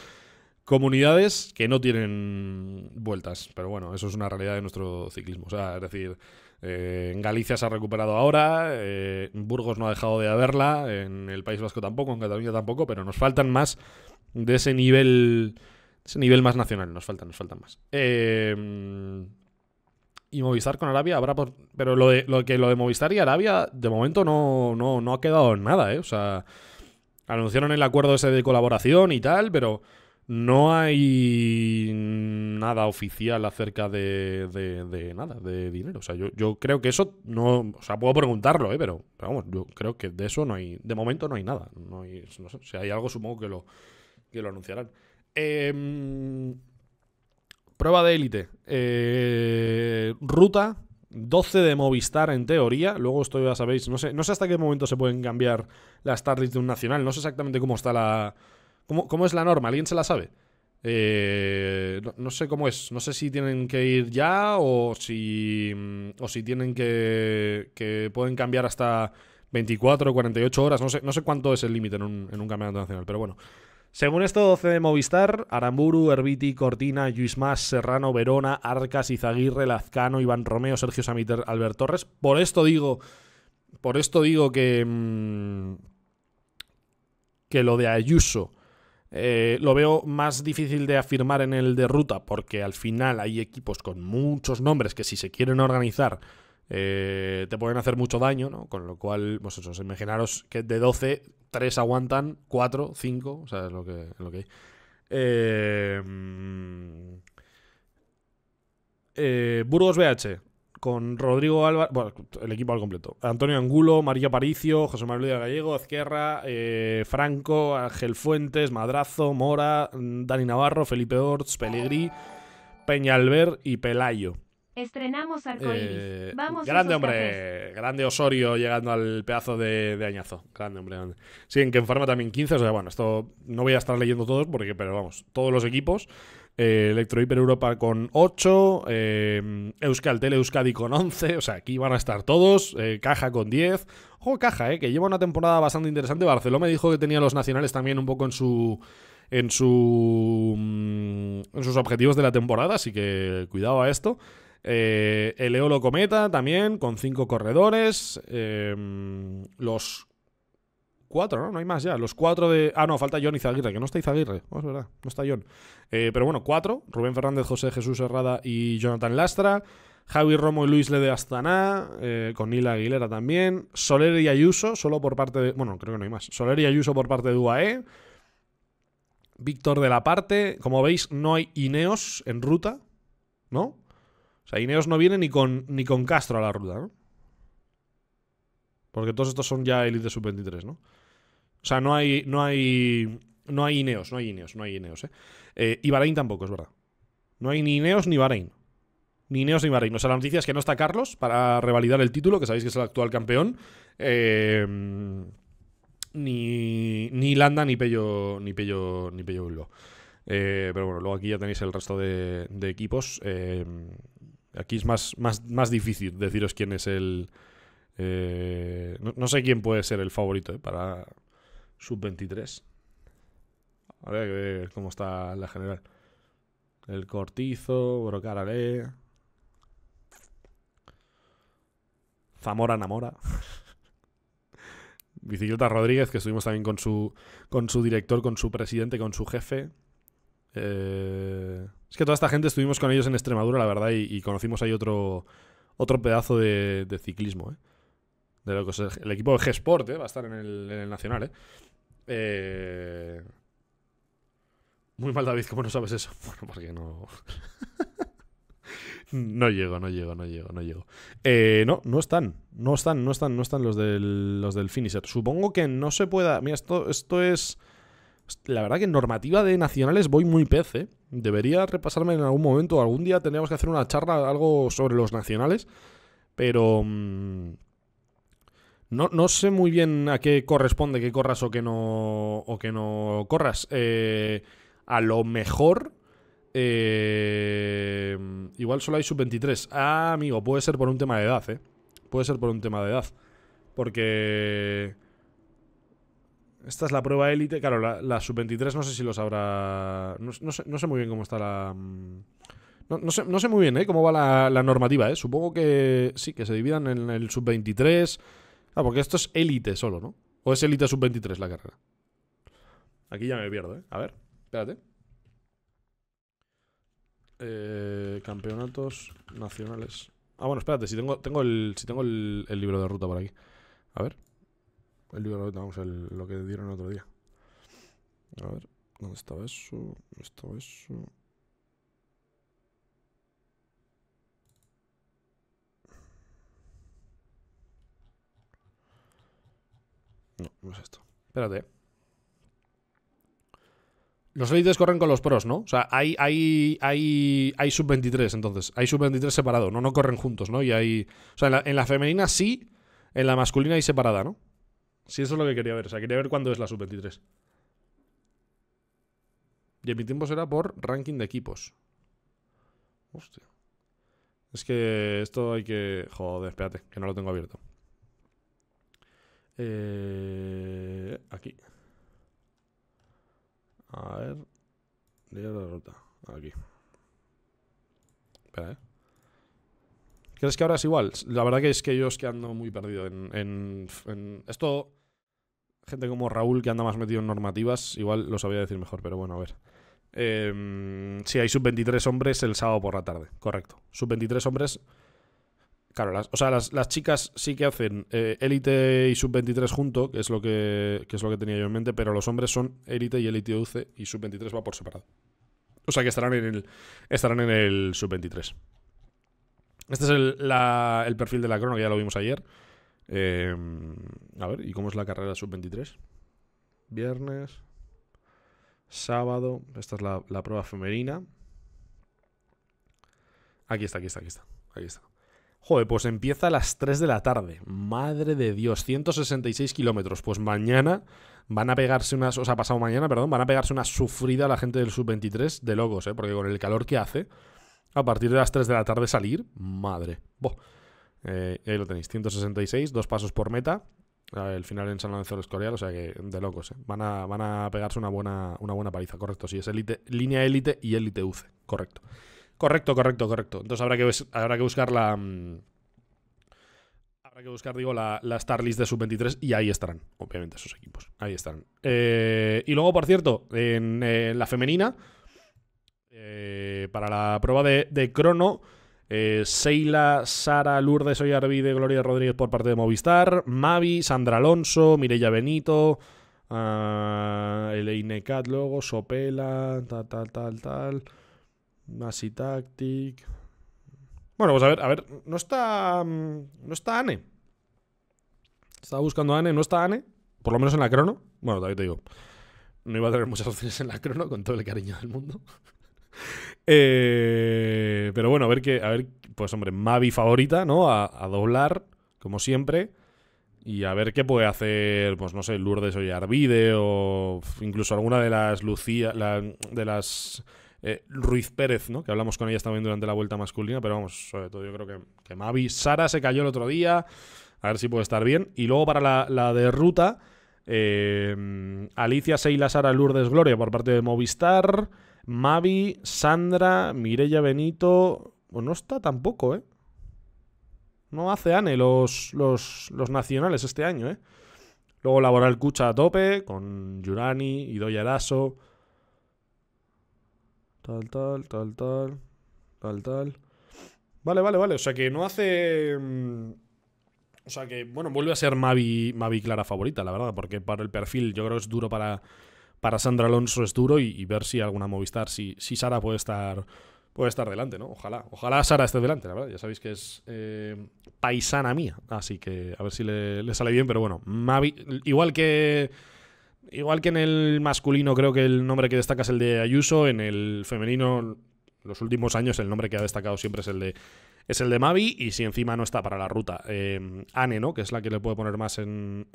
comunidades que no tienen vueltas. Pero bueno, eso es una realidad de nuestro ciclismo. O sea, es decir, eh, en Galicia se ha recuperado ahora, eh, Burgos no ha dejado de haberla, en el País Vasco tampoco, en Cataluña tampoco, pero nos faltan más de ese nivel, ese nivel más nacional, nos faltan, nos faltan más. Eh, y Movistar con Arabia habrá por... Pero lo, de, que lo de Movistar y Arabia, de momento no, ha quedado nada, ¿eh? O sea, anunciaron el acuerdo ese de colaboración y tal, pero no hay nada oficial acerca de, de, nada, de dinero. O sea, yo, yo, creo que eso no... O sea, puedo preguntarlo, ¿eh? Pero, vamos, yo creo que de eso no hay... De momento no hay nada. No, si hay algo, supongo que lo, que lo anunciarán. Eh prueba de élite. Eh, ruta 12 de Movistar en teoría. Luego esto ya sabéis, no sé, no sé hasta qué momento se pueden cambiar las tardes de un nacional. No sé exactamente cómo está la... ¿Cómo, es la norma? ¿Alguien se la sabe? Eh, no, sé cómo es. No sé si tienen que ir ya o si, mm, o si tienen que, que pueden cambiar hasta 24 48 horas. No sé, no sé cuánto es el límite en un, en un campeonato nacional. Pero bueno, según esto, de Movistar, Aramburu, Herbiti, Cortina, Luis Más, Serrano, Verona, Arcas, Izaguirre, Lazcano, Iván Romeo, Sergio Samiter, Albert Torres. Por esto digo, por esto digo que, mm, que lo de Ayuso eh, lo veo más difícil de afirmar en el de ruta, porque al final hay equipos con muchos nombres que si se quieren organizar eh, te pueden hacer mucho daño, ¿no? Con lo cual, vosotros pues imaginaros que de 12 tres aguantan, cuatro, cinco, o sea, es lo que, lo que hay. Eh, eh, Burgos BH, con Rodrigo Álvarez, bueno, el equipo al completo. Antonio Angulo, María Paricio, José Manuel Díaz Gallego, Azquerra, eh, Franco, Ángel Fuentes, Madrazo, Mora, mm, Dani Navarro, Felipe Orts, Pelegrí, Peñalver y Pelayo. Estrenamos Arcoiris. Eh, grande hombre, grande Osorio llegando al pedazo de, añazo. Grande hombre. Sí, en que enferma también 15. O sea, bueno, esto no voy a estar leyendo todos, porque, pero vamos, todos los equipos. Eh, Electro Hiper Europa con 8, eh, Euskadi con 11, o sea, aquí van a estar todos, eh, Caja con 10, ojo Caja, que lleva una temporada bastante interesante, Barcelona me dijo que tenía los nacionales también un poco en su en su mm, en sus objetivos de la temporada, así que cuidado a esto. Eh, el Eolo Cometa también, con cinco corredores. Em, los cuatro, ¿no? No hay más ya. Los cuatro de. Ah, no, falta John Izaguirre, que no está Izaguirre. No, oh, es verdad, no está John. Eh, pero bueno, cuatro: Rubén Fernández, José Jesús Herrada y Jonathan Lastra. Javi Romo y Luis Lede Astana, eh, con Nila Aguilera también. Soler y Ayuso, solo por parte de. Bueno, creo que no hay más. Soler y Ayuso por parte de UAE. Víctor de la parte. Como veis, no hay Ineos en ruta, ¿no? O sea, Ineos no viene ni con, ni con Castro a la ruta, ¿no? Porque todos estos son ya Elite Sub-23, ¿no? O sea, no hay, no hay, no hay Ineos, no hay Ineos, no hay Ineos, ¿eh? ¿eh? Y Bahrein tampoco, es verdad. No hay ni Ineos ni Bahrein. Ni Ineos ni Bahrein. O sea, la noticia es que no está Carlos para revalidar el título, que sabéis que es el actual campeón. Eh, ni, ni Landa, ni Pello, ni Pello, ni Pello eh, pero bueno, luego aquí ya tenéis el resto de, de equipos. Eh, Aquí es más, difícil deciros quién es el... Eh, no, sé quién puede ser el favorito eh, para sub-23. Habría que ver cómo está la general. El Cortizo, Brocarale. Zamora Namora. [laughs] Bicicleta Rodríguez, que estuvimos también con su, con su director, con su presidente, con su jefe. Eh... Es que toda esta gente estuvimos con ellos en Extremadura, la verdad, y, conocimos ahí otro, otro pedazo de, ciclismo, ¿eh? De lo que es el, equipo de G-Sport, ¿eh? Va a estar en el, Nacional, ¿eh? ¿eh? Muy mal, David, ¿cómo no sabes eso? [laughs] Bueno, porque no... [laughs] no llego, no llego, no llego, no llego. Eh, no, no están, no están, no están, no están los del, los del finisher. Supongo que no se pueda... Mira, esto, esto es... La verdad que en normativa de nacionales voy muy pez, ¿eh? Debería repasarme en algún momento, algún día tendríamos que hacer una charla, algo sobre los nacionales, pero... Mm, no, no, sé muy bien a qué corresponde que corras o que no, o que no corras. Eh, a lo mejor... Eh, igual solo hay sub-23. Ah, amigo, puede ser por un tema de edad, ¿eh? Puede ser por un tema de edad. Porque... Esta es la prueba élite. Claro, la, sub-23 no sé si los habrá... No, sé, muy bien cómo está la. Mm, no, sé, muy bien eh, cómo va la, normativa. ¿eh? Supongo que sí, que se dividan en el sub-23. Ah, porque esto es élite solo, ¿no? ¿O es élite sub-23 la carrera? Aquí ya me pierdo, ¿eh? A ver, espérate. Eh, campeonatos nacionales. Ah, bueno, espérate, si tengo, el, si tengo el libro de ruta por aquí. A ver. El libro, vamos, lo que dieron el otro día. A ver, ¿dónde estaba eso? ¿Dónde estaba eso? No, no es esto. Espérate. Los élites corren con los pros, ¿no? O sea, hay, hay, hay, sub-23, entonces. Hay sub-23 separado, ¿no? No corren juntos, ¿no? Y hay... O sea, en la femenina sí, en la masculina hay separada, ¿no? Sí, eso es lo que quería ver. O sea, quería ver cuándo es la sub-23. Y en mi tiempo será por ranking de equipos. Hostia. Es que esto hay que... Joder, espérate, que no lo tengo abierto. Eh, aquí. A ver. la ruta. Aquí. Espera, eh. ¿Crees que ahora es igual? La verdad que es que yo es que ando muy perdido en, esto. Gente como Raúl, que anda más metido en normativas, igual lo sabía decir mejor, pero bueno, a ver. Em, si hay sub-23 hombres el sábado por la tarde, correcto. Sub-23 hombres. Claro, o sea, las, chicas sí que hacen eh, élite y sub-23 junto, que es, lo que, es lo que tenía yo en mente, pero los hombres son élite y élite UC y sub-23 va por separado. O sea que estarán en el, estarán en el sub-23. Este es el, perfil de la crono, que ya lo vimos ayer. Em, a ver, ¿y cómo es la carrera sub-23? Viernes, sábado, esta es la, prueba femenina. Aquí está, aquí está, aquí está, aquí está. Joder, pues empieza a las 3 de la tarde. Madre de Dios, 166 kilómetros. Pues mañana van a pegarse unas, o sea, pasado mañana, perdón, van a pegarse una sufrida a la gente del sub-23 de locos, ¿eh? Porque con el calor que hace, a partir de las 3 de la tarde salir. Madre. Eh, ahí lo tenéis, 166, dos pasos por meta. El final en San Lorenzo del Escorial, o sea que de locos. Eh. Van, a, van a pegarse una buena, una buena paliza, correcto. Sí, es línea élite y élite UC, correcto. Correcto, correcto, correcto. Entonces habrá que, habrá que buscar la... Mm, habrá que buscar, digo, la, Starlist de Sub-23 y ahí estarán, obviamente, esos equipos. Ahí estarán. Eh, y luego, por cierto, en la femenina... Eh, para la prueba de, crono, eh, Seila, Sara, Lourdes de Gloria Rodríguez por parte de Movistar, Mavi, Sandra Alonso, Mirella Benito, uh, Cat luego, Sopela, tal, tal, tal, tal, Masi Tactic. Bueno, pues a ver, a ver, no está. Mm, no está Ane. Estaba buscando a Ane, no está Ane, por lo menos en la crono. Bueno, todavía te digo, no iba a tener muchas opciones en la crono con todo el cariño del mundo. [laughs] Eh, pero bueno, a ver que, a ver, pues hombre, Mavi favorita, ¿no? A, doblar, como siempre. Y a ver qué puede hacer, pues no sé, Lourdes Ollarvide o incluso alguna de las Lucía, de las eh, Ruiz Pérez, ¿no? Que hablamos con ella también durante la vuelta masculina, pero vamos, sobre todo yo creo que, Mavi. Sara se cayó el otro día, a ver si puede estar bien. Y luego para la, la eh, Alicia Seila Sara Lourdes Gloria por parte de Movistar. Mavi, Sandra, Mirella Benito. Pues no está tampoco, ¿eh? No hace ANE los, los, nacionales este año, ¿eh? Luego Laboral Cucha a tope, con Yurani, y Eraso. Tal, tal, tal, tal. Tal, tal. Vale, vale, vale. O sea que no hace. Mm, o sea que, bueno, vuelve a ser Mavi, Mavi Clara favorita, la verdad, porque para el perfil yo creo que es duro para, para Sandra Alonso es duro y, ver si alguna Movistar, si, Sara puede estar puede estar delante, ¿no? Ojalá, ojalá Sara esté delante, la verdad. Ya sabéis que es eh, paisana mía, así que a ver si le, sale bien, pero bueno, Mavi, igual que igual que en el masculino creo que el nombre que destaca es el de Ayuso, en el femenino los últimos años el nombre que ha destacado siempre es el de es el de Mavi y si encima no está para la ruta eh, Ane, ¿no? Que es la que le puede poner más en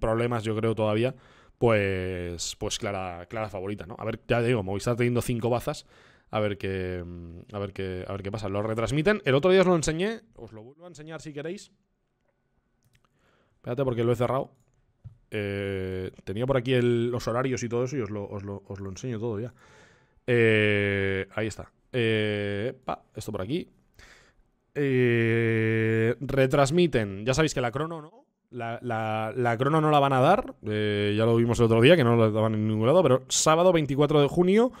problemas, yo creo todavía pues, pues clara, clara favorita, ¿no? A ver, ya digo, Movistar teniendo cinco bazas, a ver qué, mm, a ver qué, a ver qué pasa. Lo retransmiten, el otro día os lo enseñé, os lo vuelvo a enseñar si queréis. Espérate porque lo he cerrado. Eh, tenía por aquí los horarios y todo eso y os lo, enseño todo ya. Eh, ahí está. Eh, esto por aquí. retransmiten, ya sabéis que la crono, ¿no? La, la, crono no la van a dar, eh, ya lo vimos el otro día, que no la daban en ningún lado, pero sábado 24 de junio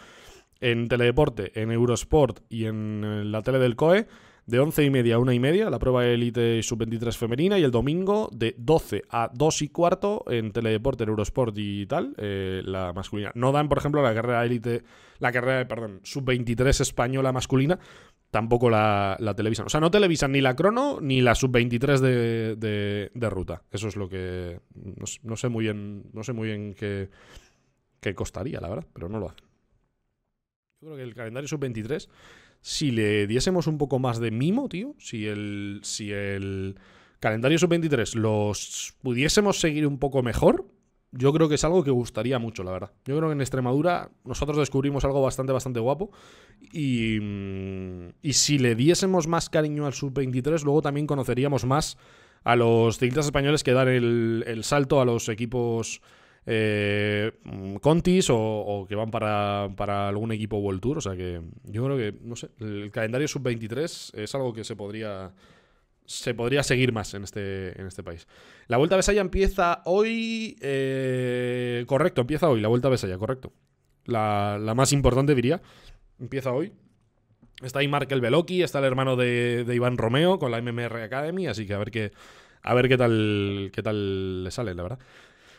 en Teledeporte, en Eurosport y en la tele del COE, de 11 y media a 1 y media, la prueba Elite Sub-23 femenina, y el domingo de 12 a 2 y cuarto en Teledeporte, en Eurosport y tal, eh, la masculina. No dan, por ejemplo, la carrera élite, la carrera, perdón, Sub-23 española masculina, tampoco la, la, televisan. O sea, no televisan ni la crono ni la sub-23 de, de, ruta. Eso es lo que. No, sé muy bien. No sé muy bien qué, qué costaría, la verdad, pero no lo hacen. Yo creo que el calendario sub-23, si le diésemos un poco más de mimo, tío, si el. Si el calendario sub-23 los pudiésemos seguir un poco mejor, yo creo que es algo que gustaría mucho, la verdad. Yo creo que en Extremadura nosotros descubrimos algo bastante, bastante guapo. Y, y si le diésemos más cariño al sub-23, luego también conoceríamos más a los ciclistas españoles que dan el, salto a los equipos eh, Contis o, que van para, para, algún equipo World Tour. O sea que yo creo que, no sé, el calendario sub-23 es algo que se podría se podría seguir más en este, en este país. La Vuelta a Besaya empieza hoy. Eh, correcto, empieza hoy, la Vuelta a Besaya, correcto. La, más importante, diría. Empieza hoy. Está ahí Markel Veloki, está el hermano de, Iván Romeo con la MMR Academy, así que a ver qué, a ver qué tal, qué tal le sale, la verdad.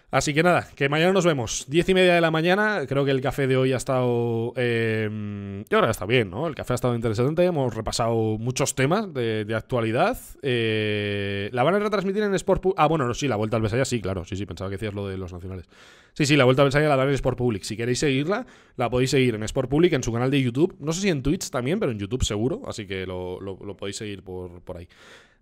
Así que nada, que mañana nos vemos. Diez y media de la mañana. Creo que el café de hoy ha estado. Eh, em, ahora está bien, ¿no? El café ha estado interesante. Hemos repasado muchos temas de, actualidad. Eh, ¿La van a retransmitir en Sport Public? Ah, bueno, sí, la vuelta al Besaya, sí, claro. Sí, sí, pensaba que decías lo de los nacionales. Sí, sí, la vuelta al Besaya la dan en Sport Public. Si queréis seguirla, la podéis seguir en Sport Public, en su canal de YouTube. No sé si en Twitch también, pero en YouTube seguro. Así que lo, podéis seguir por ahí.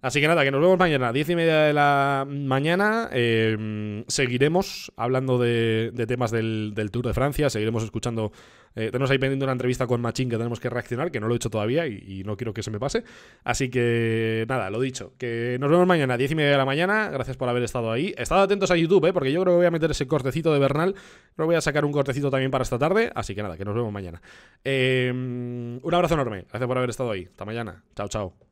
Así que nada, que nos vemos mañana, diez y media de la mañana. Eh, seguiremos hablando de, temas del, Tour de Francia, seguiremos escuchando. Eh, tenemos ahí pendiente una entrevista con Machín que tenemos que reaccionar, que no lo he hecho todavía y, no quiero que se me pase. Así que nada, lo dicho, que nos vemos mañana, diez y media de la mañana. Gracias por haber estado ahí. Estad atentos a YouTube, eh, porque yo creo que voy a meter ese cortecito de Bernal. lo voy a sacar un cortecito también para esta tarde. Así que nada, que nos vemos mañana. un abrazo enorme, gracias por haber estado ahí. Hasta mañana. Chao, chao.